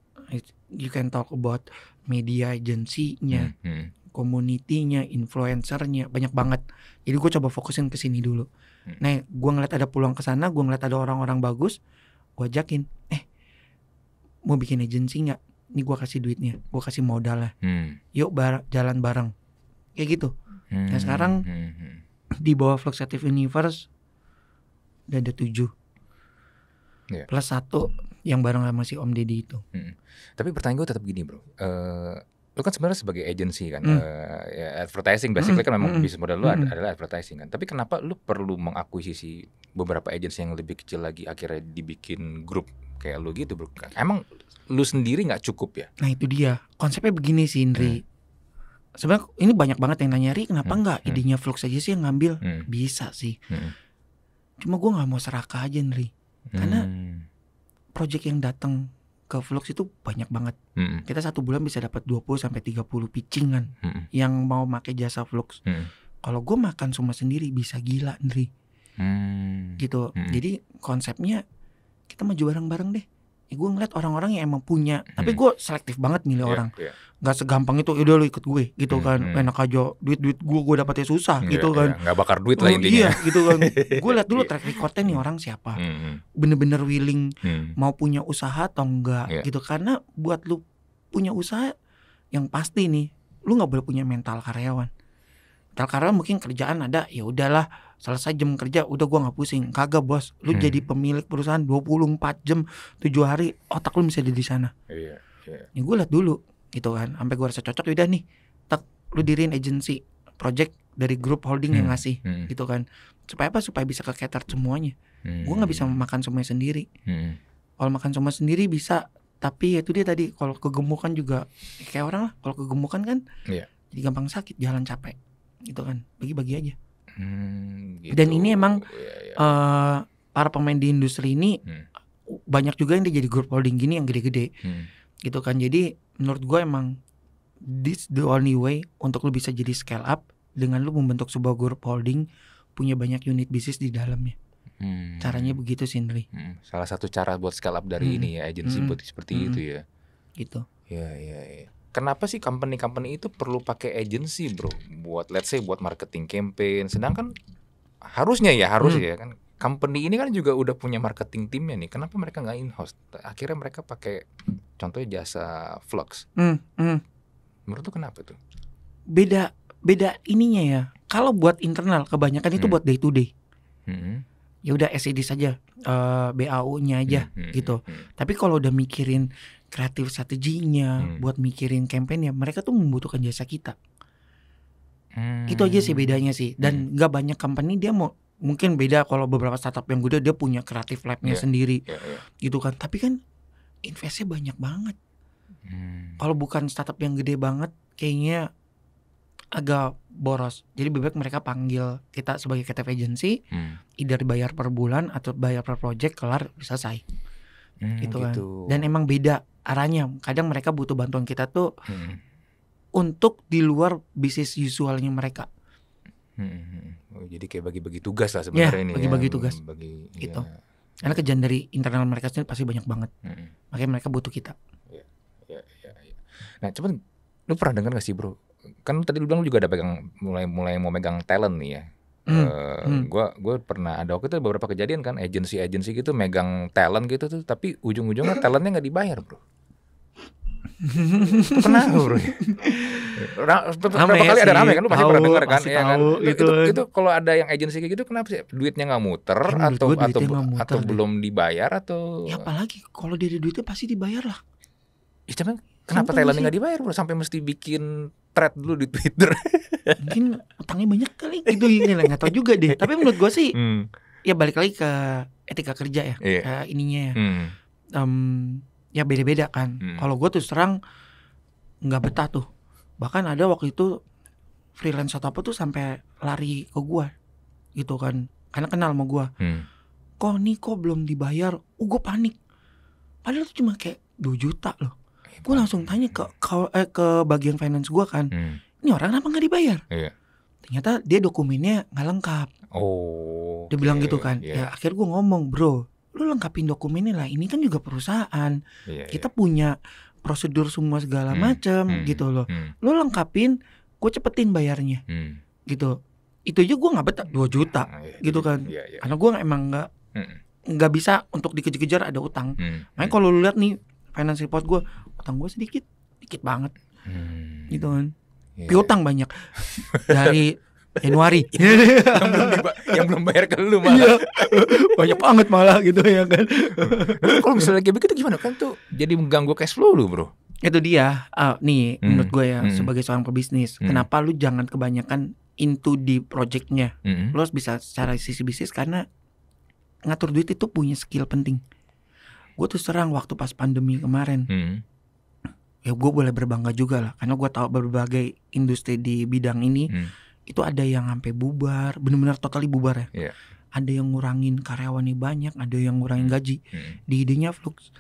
you can talk about media agensinya nya hmm, hmm. community-nya influencernya banyak banget jadi gue coba fokusin ke sini dulu hmm. nah gue ngeliat ada pulang ke sana gue ngeliat ada orang-orang bagus gue ajakin eh mau bikin agensinya nggak ini gue kasih duitnya gue kasih modal lah hmm. yuk bar jalan bareng kayak gitu nah, hmm. nah sekarang hmm, hmm. di bawah Fluxative Universe udah ada tujuh yeah. plus satu yang bareng sama si Om Deddy itu. Hmm. Tapi pertanyaan gue tetap gini bro, uh, lu kan sebenarnya sebagai agency kan, hmm. uh, ya advertising basically hmm. kan memang hmm. bisnis model lu hmm. adalah advertising kan. Tapi kenapa lu perlu mengakuisisi beberapa agency yang lebih kecil lagi akhirnya dibikin grup kayak lu gitu bro? Emang lu sendiri nggak cukup ya? Nah itu dia konsepnya begini sih Indri. Hmm. Sebenarnya ini banyak banget yang nanya Ri kenapa hmm. idenya Flux aja sih yang ngambil? Hmm. Bisa sih. Hmm. Cuma gue nggak mau serakah aja Indri. Karena proyek hmm. project yang datang ke Vlogs itu banyak banget. Hmm. Kita satu bulan bisa dapat 20 sampai 30 pitchingan hmm. yang mau pakai jasa Vlogs Hmm. Kalau gue makan semua sendiri bisa gila, Andri. Hmm. Gitu. Hmm. Jadi konsepnya kita maju bareng-bareng deh ya gue ngeliat orang-orang yang emang punya hmm. tapi gue selektif banget milih yeah, orang yeah. Gak segampang itu udah lu ikut gue gitu hmm, kan hmm. enak aja duit duit gue gue dapetnya susah yeah, gitu iya. kan Gak nggak bakar duit lah intinya iya gitu kan gue liat dulu iya. track recordnya nih orang siapa hmm, hmm. bener-bener hmm. willing hmm. mau punya usaha atau enggak yeah. gitu karena buat lu punya usaha yang pasti nih lu nggak boleh punya mental karyawan karena mungkin kerjaan ada ya udahlah selesai jam kerja udah gua nggak pusing kagak bos lu hmm. jadi pemilik perusahaan 24 jam 7 hari otak lu bisa ada di sana iya yeah, ya gue liat dulu gitu kan sampai gua rasa cocok ya udah nih tak lu diriin agensi project dari grup holding hmm. yang ngasih hmm. gitu kan supaya apa supaya bisa ke cater semuanya hmm. gua nggak bisa makan semuanya sendiri hmm. kalau makan semua sendiri bisa tapi ya itu dia tadi kalau kegemukan juga kayak orang lah kalau kegemukan kan yeah. jadi gampang sakit jalan capek gitu kan bagi-bagi aja hmm, gitu. dan ini emang ya, ya. Uh, para pemain di industri ini hmm. banyak juga yang jadi grup holding gini yang gede-gede hmm. gitu kan jadi menurut gue emang this the only way untuk lu bisa jadi scale up dengan lu membentuk sebuah grup holding punya banyak unit bisnis di dalamnya Hmm. Caranya begitu sih Indri. Hmm. Salah satu cara buat scale up dari hmm. ini ya agency hmm. seperti hmm. itu ya. Gitu. Ya ya ya kenapa sih company-company itu perlu pakai agency bro buat let's say buat marketing campaign sedangkan harusnya ya harus hmm. ya kan company ini kan juga udah punya marketing timnya nih kenapa mereka nggak in house akhirnya mereka pakai contohnya jasa flux hmm. Hmm. menurut tuh kenapa tuh beda beda ininya ya kalau buat internal kebanyakan hmm. itu buat day to day hmm. ya udah SED saja uh, eh, BAU nya aja hmm. hmm gitu hmm, hmm. tapi kalau udah mikirin kreatif strateginya hmm. buat mikirin campaign ya mereka tuh membutuhkan jasa kita hmm. itu aja sih bedanya sih dan hmm. gak banyak company dia mau mungkin beda kalau beberapa startup yang gede dia punya kreatif labnya yeah. sendiri yeah, yeah. gitu kan tapi kan investnya banyak banget hmm. kalau bukan startup yang gede banget kayaknya agak boros. Jadi lebih baik mereka panggil kita sebagai creative agency, hmm. either bayar per bulan atau bayar per project kelar selesai hmm, gitu, kan. gitu dan emang beda arahnya kadang mereka butuh bantuan kita tuh hmm. untuk di luar bisnis usualnya mereka hmm. hmm, hmm. oh, jadi kayak bagi-bagi tugas lah sebenarnya ya, ini ya. bagi-bagi ya. tugas bagi, gitu ya. karena kerjaan dari internal mereka sendiri pasti banyak banget hmm. hmm. makanya mereka butuh kita ya, ya, ya, ya. nah cuman lu pernah dengar gak sih bro kan tadi lu bilang lu juga ada pegang mulai mulai mau megang talent nih ya Hmm. Uh, eh, hmm. gue gue pernah ada waktu itu beberapa kejadian kan agensi-agensi gitu megang talent gitu tuh tapi ujung-ujungnya talentnya nggak dibayar bro. pernah bro. Ya berapa kali ada rame kan lu pasti pernah dengar kan ya kan. Gitu. Itu, itu kalau ada yang agensi kayak gitu kenapa sih duitnya nggak muter ya, atau atau atau belum dibayar atau Ya apalagi kalau dari duitnya pasti dibayar lah. Ya cuman Kenapa Thailand nggak dibayar bro? Sampai mesti bikin thread dulu di Twitter. Mungkin utangnya banyak kali gitu ini nggak tau juga deh. Tapi menurut gue sih, hmm. ya balik lagi ke etika kerja ya, yeah. Ke ininya ya. Hmm. Um, ya beda-beda kan. Hmm. Kalau gue tuh serang nggak betah tuh. Bahkan ada waktu itu freelance atau apa tuh sampai lari ke gue gitu kan. Karena kenal sama gue. Hmm. Kok nih kok belum dibayar? Uh gue panik. Padahal tuh cuma kayak 2 juta loh gue langsung tanya ke kau eh, ke bagian finance gue kan hmm. ini orang kenapa nggak dibayar yeah. ternyata dia dokumennya nggak lengkap oh dia okay. bilang iya, gitu iya, kan yeah. ya akhirnya gue ngomong bro lu lengkapin dokumennya lah ini kan juga perusahaan yeah, iya. kita punya prosedur semua segala hmm. macam hmm. gitu loh hmm. lu lengkapin gue cepetin bayarnya hmm. gitu itu aja gue nggak betah dua juta yeah, gitu kan yeah, yeah. karena gue emang nggak hmm. nggak bisa untuk dikejar-kejar ada utang hmm. makanya hmm. kalau lu lihat nih finance report gue utang gue sedikit dikit banget hmm. gitu kan yeah. piutang banyak dari Januari yang, belum yang belum bayar ke lu malah yeah. banyak banget malah gitu ya kan kalau misalnya kayak begitu gimana kan tuh jadi mengganggu cash flow lu bro itu dia uh, nih hmm. menurut gue ya hmm. sebagai seorang pebisnis hmm. kenapa lu jangan kebanyakan into di projectnya hmm. lu harus bisa secara sisi bisnis karena ngatur duit itu punya skill penting gue tuh serang waktu pas pandemi kemarin hmm ya gue boleh berbangga juga lah karena gue tahu berbagai industri di bidang ini hmm. itu ada yang sampai bubar benar-benar totally bubar ya yeah. ada yang ngurangin karyawannya banyak ada yang ngurangin hmm. gaji hmm. di idenya flux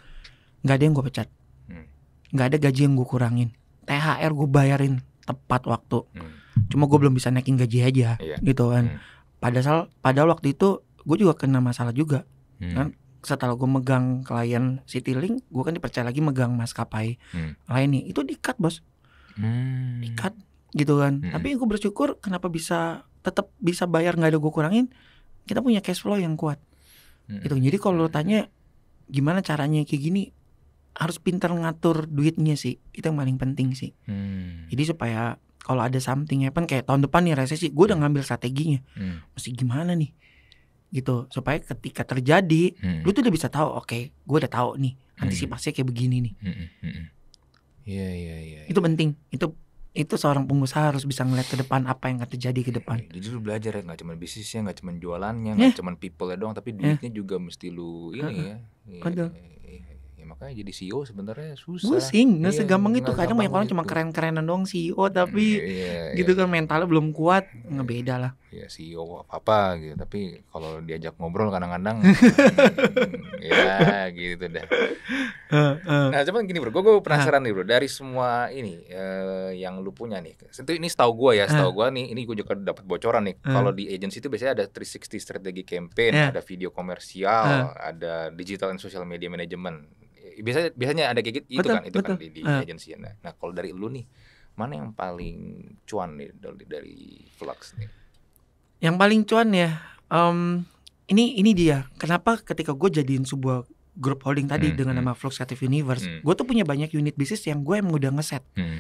nggak ada yang gue pecat hmm. nggak hmm. ada gaji yang gue kurangin thr gue bayarin tepat waktu hmm. cuma gue belum bisa naikin gaji aja yeah. gitu kan hmm. padahal padahal waktu itu gue juga kena masalah juga hmm. kan setelah gue megang klien Citylink, gue kan dipercaya lagi megang maskapai hmm. lain nih. Itu dikat bos, hmm. dikat gitu kan. Hmm. Tapi gue bersyukur kenapa bisa tetap bisa bayar nggak ada gue kurangin. Kita punya cash flow yang kuat. Hmm. Itu jadi kalau lo tanya gimana caranya kayak gini harus pintar ngatur duitnya sih itu yang paling penting sih hmm. jadi supaya kalau ada something happen kayak tahun depan nih resesi gue udah hmm. ngambil strateginya hmm. masih gimana nih gitu supaya ketika terjadi hmm. lu tuh udah bisa tahu oke okay, gue udah tahu nih antisipasinya hmm. kayak begini nih hmm, hmm, iya iya iya itu iya. penting itu itu seorang pengusaha harus bisa ngeliat ke depan apa yang akan terjadi ke depan. Jadi eh, lu belajar ya nggak cuma bisnisnya, nggak cuma jualannya, eh. nggak yeah. cuma people ya doang, tapi eh. duitnya yeah. juga mesti lu ini uh -huh. ya. Iya, iya, iya, iya. Ya, makanya jadi CEO sebenarnya susah. Pusing, nggak iya, segampang itu. Kadang banyak orang cuma keren-kerenan doang CEO tapi yeah, yeah, gitu kan mentalnya belum kuat, ngebeda lah ya CEO apa apa gitu tapi kalau diajak ngobrol kadang-kadang hmm, ya gitu deh nah cuman gini bro gue, penasaran nih bro dari semua ini uh, yang lu punya nih tentu ini setahu gue ya setahu gue nih ini gue juga dapat bocoran nih kalau di agency itu biasanya ada 360 strategi campaign iya. ada video komersial ada digital and social media management biasanya biasanya ada kayak gitu betul, kan itu kan di, di agency nah, nah kalau dari lu nih mana yang paling cuan nih dari, dari Flux nih yang paling cuan ya um, ini ini dia kenapa ketika gue jadiin sebuah grup holding tadi hmm, dengan hmm. nama Flux Creative Universe hmm. gue tuh punya banyak unit bisnis yang gue emang udah ngeset hmm.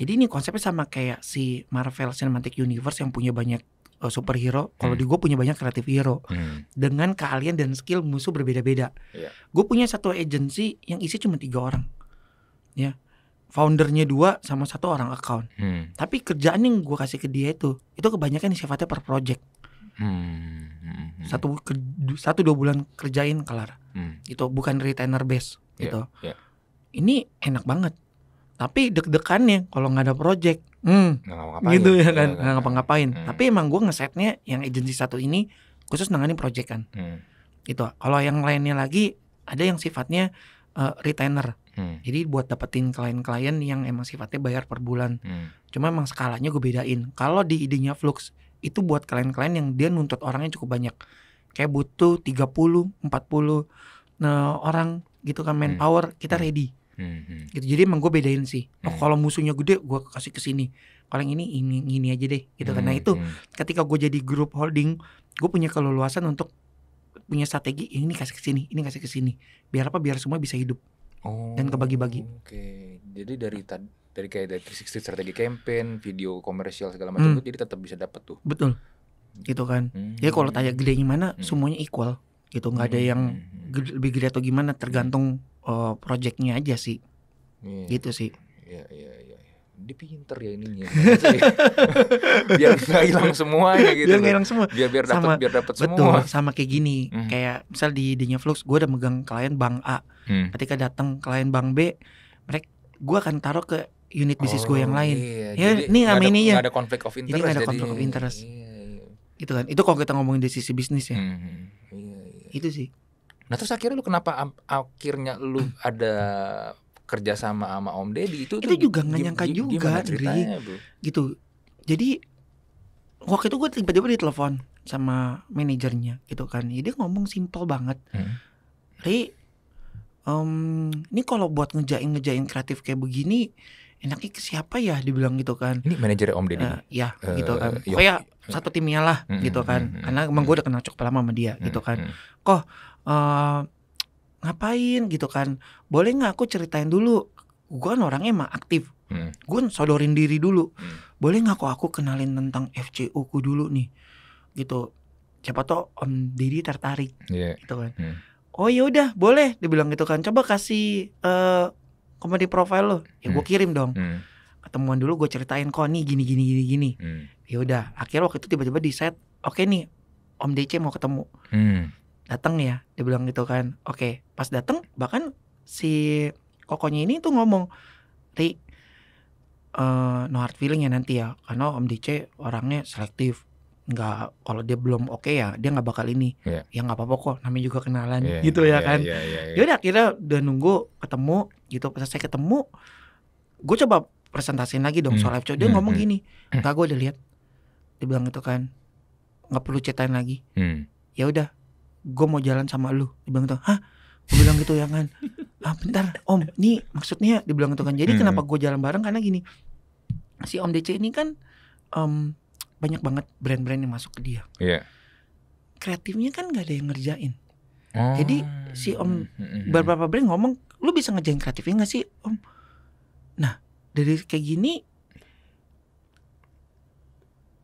jadi ini konsepnya sama kayak si Marvel Cinematic Universe yang punya banyak uh, superhero kalau hmm. di gue punya banyak kreatif hero hmm. dengan keahlian dan skill musuh berbeda-beda yeah. gue punya satu agency yang isi cuma tiga orang ya foundernya dua sama satu orang account. Hmm. Tapi kerjaan yang gue kasih ke dia itu, itu kebanyakan sifatnya per project. Hmm. Hmm. Satu satu dua bulan kerjain kelar. Hmm. Itu bukan retainer base yeah. gitu. Yeah. Ini enak banget. Tapi deg-degannya kalau nggak ada project, hmm, ngapain, gitu ya kan, nggak ngapa-ngapain. Hmm. Tapi emang gue ngesetnya yang agensi satu ini khusus nanganin project kan. Hmm. Gitu. Kalau yang lainnya lagi ada yang sifatnya uh, retainer Hmm. Jadi buat dapetin klien-klien yang emang sifatnya bayar per bulan. Hmm. Cuma emang skalanya gue bedain. Kalau di idenya Flux itu buat klien-klien yang dia nuntut orangnya cukup banyak. Kayak butuh 30, 40 nah, orang gitu kan hmm. manpower, hmm. kita ready. Hmm, hmm. Gitu. Jadi emang gue bedain sih. Oh, hmm. kalau musuhnya gede gue kasih ke sini. Kalau yang ini ini ini aja deh gitu hmm. kan. Nah, itu hmm. ketika gue jadi grup holding, gue punya keleluasan untuk punya strategi ini kasih ke sini, ini kasih ke sini. Biar apa? Biar semua bisa hidup. Oh, dan kebagi-bagi. Oke, okay. jadi dari dari kayak dari 360 strategi campaign, video komersial segala macam hmm. itu jadi tetap bisa dapat tuh. Betul, gitu kan. Ya, hmm. Jadi kalau tanya gede gimana, hmm. semuanya equal gitu, nggak hmm. ada yang hmm. gede, lebih gede atau gimana, tergantung uh, projectnya aja sih. Yeah. Gitu sih. Iya, iya, dia pinter ya ininya biar nggak hilang semuanya gitu biar nggak hilang semua biar biar dapat biar dapat semua betul sama kayak gini hmm. kayak misal di di Flux gue udah megang klien bank A hmm. ketika datang klien bank B mereka gue akan taruh ke unit bisnis oh, gue yang lain iya. ya jadi, ini sama ini ya ada konflik of interest jadi ada konflik of interest iya, iya. iya. itu kan itu kalau kita ngomongin dari sisi bisnis ya hmm. iya, iya. itu sih nah terus akhirnya lu kenapa akhirnya lu ada kerja sama sama Om Deddy itu itu juga nggak nyangka juga Dri gitu jadi waktu itu gue tiba-tiba ditelepon sama manajernya gitu kan ya, dia ngomong simpel banget hmm. Ri um, ini kalau buat ngejain ngejain kreatif kayak begini enaknya ke siapa ya dibilang gitu kan ini manajer Om Deddy uh, ya uh, gitu kan oh ya satu timnya lah hmm, gitu hmm, kan hmm, hmm, karena emang gue hmm. udah kenal cukup lama sama dia gitu hmm, gitu kan kok uh, eh, ngapain gitu kan boleh nggak aku ceritain dulu gue kan orangnya emang aktif hmm. gue sodorin diri dulu hmm. boleh nggak kok aku kenalin tentang FCU ku dulu nih gitu siapa tau om Didi tertarik yeah. gitu kan hmm. oh ya udah boleh dibilang gitu kan coba kasih uh, komedi profile lo ya hmm. kirim dong hmm. ketemuan dulu gue ceritain kok nih gini gini gini gini hmm. ya udah akhirnya waktu itu tiba-tiba di set oke okay nih om DC mau ketemu hmm datang ya dia bilang gitu kan oke okay. pas datang bahkan si kokonya ini tuh ngomong ri uh, no hard feeling ya nanti ya karena om DC orangnya selektif nggak kalau dia belum oke okay ya dia nggak bakal ini yeah. ya nggak apa-apa kok namanya juga kenalan yeah, gitu ya yeah, kan yeah, yeah, yeah. yaudah akhirnya udah nunggu ketemu gitu pas saya ketemu gue coba presentasiin lagi dong hmm. soal FCO dia hmm. ngomong hmm. gini enggak hmm. gue udah lihat dia bilang gitu kan nggak perlu cetain lagi hmm. ya udah gue mau jalan sama lu dibilang tuh gitu, hah gue bilang gitu ya kan ah bentar om ini maksudnya dibilang gitu kan jadi hmm. kenapa gue jalan bareng karena gini si om DC ini kan um, banyak banget brand-brand yang masuk ke dia yeah. kreatifnya kan gak ada yang ngerjain oh. jadi si om hmm, hmm, hmm. beberapa brand ngomong lu bisa ngerjain kreatifnya gak sih om nah dari kayak gini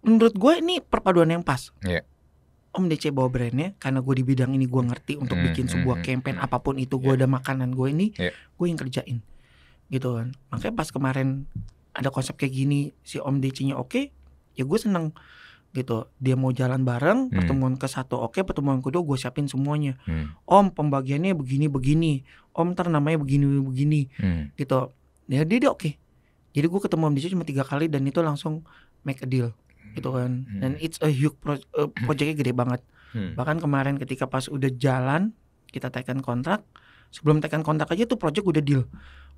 menurut gue ini perpaduan yang pas yeah. Om DC bawa brandnya karena gue di bidang ini gue ngerti untuk hmm, bikin hmm, sebuah hmm, campaign hmm, apapun itu gue yeah. ada makanan gue ini yeah. gue yang kerjain gitu kan makanya pas kemarin ada konsep kayak gini si Om DC-nya oke okay, ya gue seneng gitu dia mau jalan bareng mm. pertemuan ke satu oke okay, pertemuan kedua gue siapin semuanya mm. Om pembagiannya begini begini Om ntar namanya begini begini mm. gitu ya dia, dia oke okay. jadi gue ketemu Om DC cuma tiga kali dan itu langsung make a deal gitu kan hmm. dan it's a huge pro uh, projectnya gede banget hmm. bahkan kemarin ketika pas udah jalan kita tekan kontrak sebelum tekan kontrak aja tuh project udah deal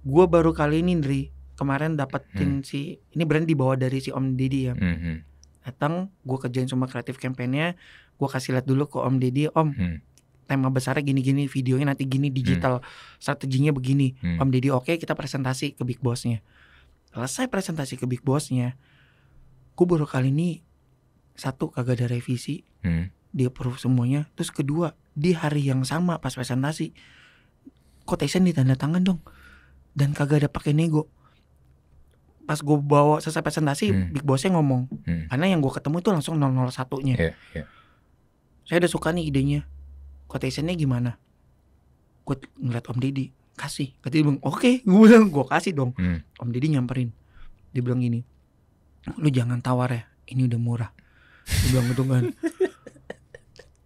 gue baru kali ini dari kemarin dapetin hmm. si ini brand dibawa dari si Om Deddy ya hmm. datang gue kerjain semua kreatif kampanyenya gue kasih lihat dulu ke Om Deddy Om hmm. tema besarnya gini-gini videonya nanti gini hmm. digital hmm. strateginya begini hmm. Om Deddy oke okay, kita presentasi ke big bossnya selesai presentasi ke big bossnya gue baru kali ini satu kagak ada revisi hmm. dia proof semuanya terus kedua di hari yang sama pas presentasi quotation ditanda tangan dong dan kagak ada pakai nego pas gue bawa selesai presentasi hmm. big bossnya ngomong hmm. karena yang gue ketemu itu langsung 001 nya yeah, yeah. saya udah suka nih idenya quotationnya gimana gue ngeliat om Didi kasih kata oke okay. gue bilang gue kasih dong hmm. om Didi nyamperin dia bilang gini lu jangan tawar ya ini udah murah gue bilang gitu kan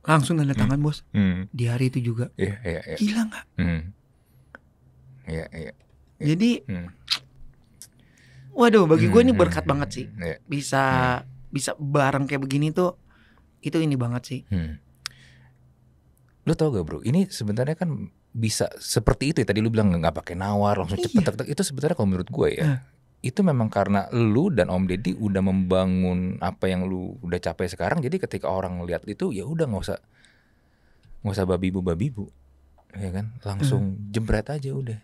langsung tanda tangan hmm. bos hmm. di hari itu juga yeah, yeah, yeah. gila nggak hmm. Iya yeah, yeah, yeah. jadi hmm. waduh bagi gue ini hmm. berkat hmm. banget sih yeah. bisa hmm. bisa bareng kayak begini tuh itu ini banget sih hmm. lu tau gak bro ini sebenarnya kan bisa seperti itu ya tadi lu bilang nggak pakai nawar langsung cepet iya. tek, tek itu sebenarnya kalau menurut gue ya uh itu memang karena lu dan Om Deddy udah membangun apa yang lu udah capai sekarang jadi ketika orang lihat itu ya udah nggak usah nggak usah babi bu babi bu ya kan langsung hmm. jembret aja udah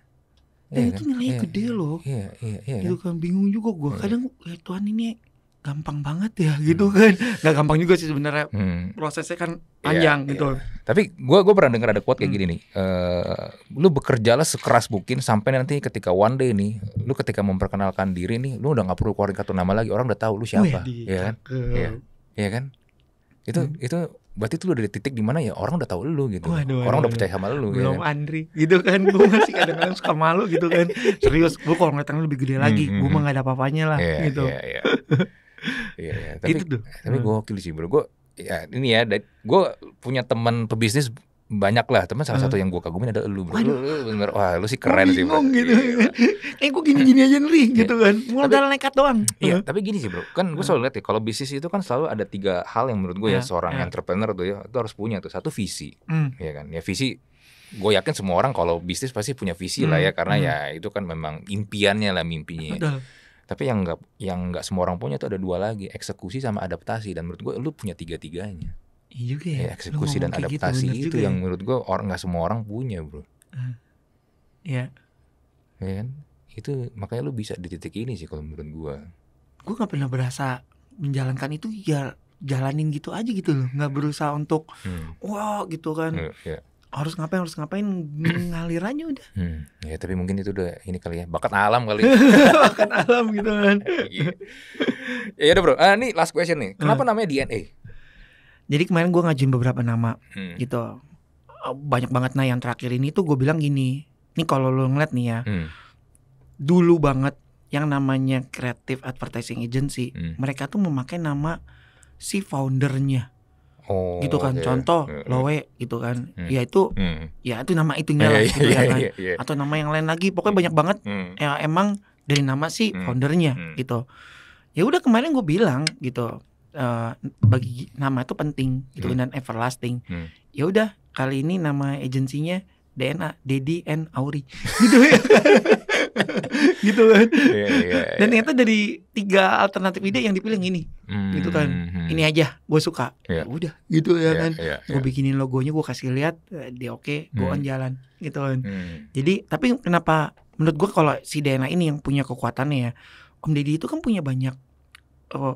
dan ya, itu kan? nilainya ya, gede iya. loh iya iya iya Itu kan? kan bingung juga gue iya. kadang ya Tuhan ini gampang banget ya hmm. gitu hmm. kan nggak gampang juga sih sebenarnya hmm. prosesnya kan iya, panjang yeah, gitu yeah. tapi gue gue pernah dengar ada quote kayak hmm. gini nih uh, lu bekerjalah sekeras mungkin sampai nanti ketika one day nih lu ketika memperkenalkan diri nih lu udah nggak perlu keluarin kartu nama lagi orang udah tahu lu siapa oh, ya kan ya, ya kan itu hmm. itu berarti itu udah dari titik dimana ya orang udah tahu lu gitu waduh, orang udah percaya sama lu belum ya. Kan? Andri gitu kan gue masih kadang-kadang suka malu gitu kan serius gue kalau ngeliatnya lu lebih gede lagi hmm, gue mah hmm. gak ada apa-apanya lah yeah, gitu yeah, yeah. Iya, ya. tapi, itu tuh. tapi gue hmm. wakil sih bro, gue ya ini ya, gue punya teman pebisnis banyak lah teman salah satu hmm. yang gue kagumin ada lu bro lu, bener wah lu sih keren sih bro gitu iya, iya. eh gue gini gini aja nih iya. gitu kan modal nekat doang iya tapi gini sih bro kan gue hmm. selalu lihat ya kalau bisnis itu kan selalu ada tiga hal yang menurut gue ya seorang entrepreneur tuh ya itu harus punya tuh satu visi ya kan ya visi gue yakin semua orang kalau bisnis pasti punya visi lah ya karena ya itu kan memang impiannya lah mimpinya ya tapi yang nggak yang nggak semua orang punya tuh ada dua lagi eksekusi sama adaptasi dan menurut gue lu punya tiga tiganya iya juga ya, ya eksekusi dan gitu, adaptasi gitu, itu yang ya. menurut gue orang nggak semua orang punya bro Uh, ya kan itu makanya lu bisa di titik ini sih kalau menurut gue gue nggak pernah berasa menjalankan itu ya jalanin gitu aja gitu loh nggak berusaha untuk hmm. wow gitu kan yeah, yeah harus ngapain harus ngapain ngalir aja udah hmm, ya tapi mungkin itu udah ini kali ya bakat alam kali ya. bakat alam gitu kan ya udah bro uh, ah, nih last question nih kenapa uh. namanya DNA jadi kemarin gue ngajuin beberapa nama hmm. gitu ah, banyak banget nah yang terakhir ini tuh gue bilang gini ini kalau lo ngeliat nih ya hmm. dulu banget yang namanya creative advertising agency hmm. mereka tuh memakai nama si foundernya Oh, gitu kan okay. contoh mm. lowe gitu kan mm. ya itu mm. ya itu nama itunya iya, lah iya, gitu ya iya, kan atau nama yang lain lagi pokoknya banyak banget mm. ya emang dari nama si mm. foundernya mm. gitu ya udah kemarin gue bilang gitu uh, bagi nama itu penting gitu mm. dan everlasting mm. ya udah kali ini nama agensinya DNA Dedi and Auri gitu ya gitu kan yeah, yeah, iya. dan ternyata dari tiga alternatif ide yang dipilih ini mm, gitu kan mm, ini aja gue suka yeah. Ya udah gitu ya yeah, kan yeah, yeah. gue iya. bikinin logonya gue kasih lihat eh, dia oke okay, gue mm. on jalan gitu kan mm. jadi tapi kenapa menurut gue kalau si DNA ini yang punya kekuatannya ya Om Deddy itu kan punya banyak eh,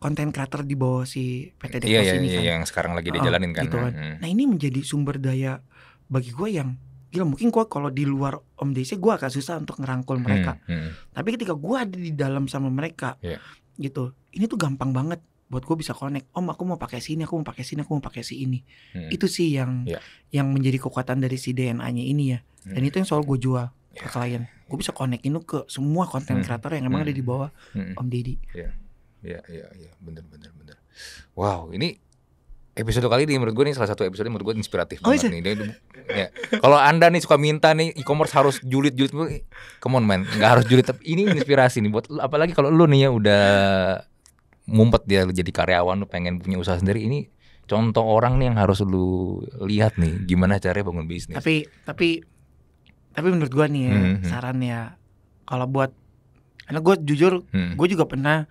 konten kreator di bawah si PT Dekos iya, yeah, yeah, ini kan yang sekarang lagi dijalanin oh, kan, gitu kan. Mm. nah ini menjadi sumber daya bagi gue yang gila mungkin gue kalau di luar Om DC gue agak susah untuk ngerangkul hmm, mereka hmm, hmm. tapi ketika gue ada di dalam sama mereka yeah. gitu ini tuh gampang banget buat gue bisa connect om aku mau pakai sini aku mau pakai sini aku mau pakai si ini hmm. itu sih yang yeah. yang menjadi kekuatan dari si DNA-nya ini ya hmm. dan itu yang soal gue jual yeah. ke iya. klien gue bisa connect ini ke semua konten hmm. yang emang hmm. ada di hmm. bawah hmm. om Deddy ya yeah. ya ya yeah, ya yeah. bener bener bener wow ini episode kali ini menurut gue ini salah satu episode yang menurut gue inspiratif oh, banget iya? nih. ya. Kalau anda nih suka minta nih e-commerce harus julid julid, come on man, nggak harus julid tapi ini inspirasi nih buat apalagi kalau lu nih ya udah mumpet dia jadi karyawan lu pengen punya usaha sendiri ini contoh orang nih yang harus lu lihat nih gimana caranya bangun bisnis. Tapi tapi tapi menurut gue nih ya, -hmm. hmm. sarannya kalau buat karena gue jujur -hmm. gue juga pernah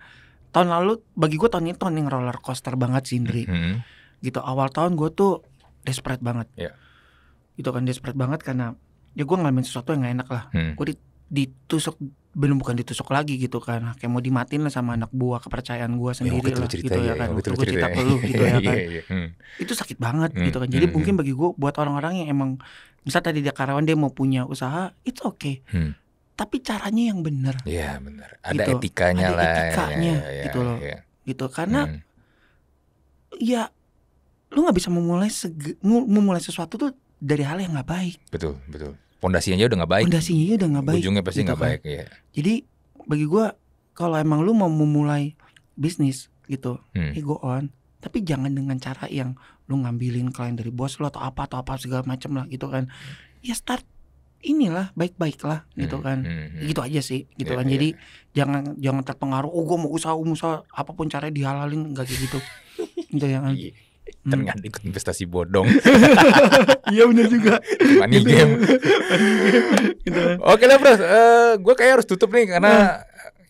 tahun lalu bagi gue tahun ini tahun yang roller coaster banget sih Indri. -hmm, hmm gitu awal tahun gue tuh desperate banget yeah. gitu kan desperate banget karena ya gue ngalamin sesuatu yang gak enak lah hmm. gue ditusuk belum bukan ditusuk lagi gitu kan kayak mau dimatin lah sama anak buah kepercayaan gue oh, iya, sendiri ya, lah cerita, gitu iya, ya, iya, kan waktu gue cerita perlu gitu ya kan hmm. itu sakit banget hmm. gitu kan jadi hmm. mungkin hmm. bagi gue buat orang-orang yang emang misal tadi dia karawan dia mau punya usaha oke okay hmm. tapi caranya yang benar ya benar ada gitu. etikanya ada lah ya, etikanya ya, ya, gitu loh ya. gitu karena hmm. ya lu nggak bisa memulai memulai sesuatu tuh dari hal yang nggak baik. Betul, betul. Pondasinya udah nggak baik. Pondasinya udah nggak baik. Ujungnya pasti gitu nggak gitu kan. baik, ya. Jadi bagi gue kalau emang lu mau memulai bisnis gitu, hmm. hey, eh, go on. Tapi jangan dengan cara yang lu ngambilin klien dari bos lu atau apa atau apa segala macam lah gitu kan. Ya start inilah baik-baik lah gitu hmm, kan hmm, hmm, gitu aja sih gitu yeah, kan iya. jadi yeah. jangan jangan terpengaruh oh gue mau usaha usaha apapun caranya dihalalin nggak gitu gitu ya kan yeah ternyata hmm. ikut investasi bodong. Iya benar juga. Gitu. Money game. gitu. Kan. Oke lah bro, uh, eh, gue kayak harus tutup nih karena nah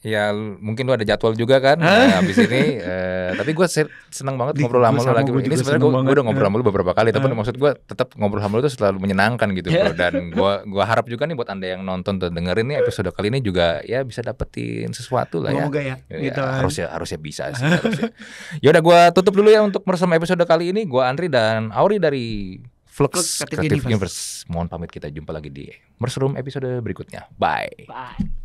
ya mungkin lu ada jadwal juga kan nah, habis eh, ini uh, tapi gue seneng banget Di, ngobrol sama lu lagi ini sebenarnya gue udah ngobrol sama lu beberapa kali tapi maksud gue tetap ngobrol sama lu tuh selalu menyenangkan gitu bro dan gue gua harap juga nih buat anda yang nonton dan dengerin nih episode kali ini juga ya bisa dapetin sesuatu lah ya, ya, ya, gitu. harus ya harusnya bisa sih harusnya. yaudah gue tutup dulu ya untuk bersama episode kali ini gue Andri dan Auri dari Flux, Creative, Universe. Universe. Mohon pamit kita jumpa lagi di Mersroom episode berikutnya. Bye. Bye.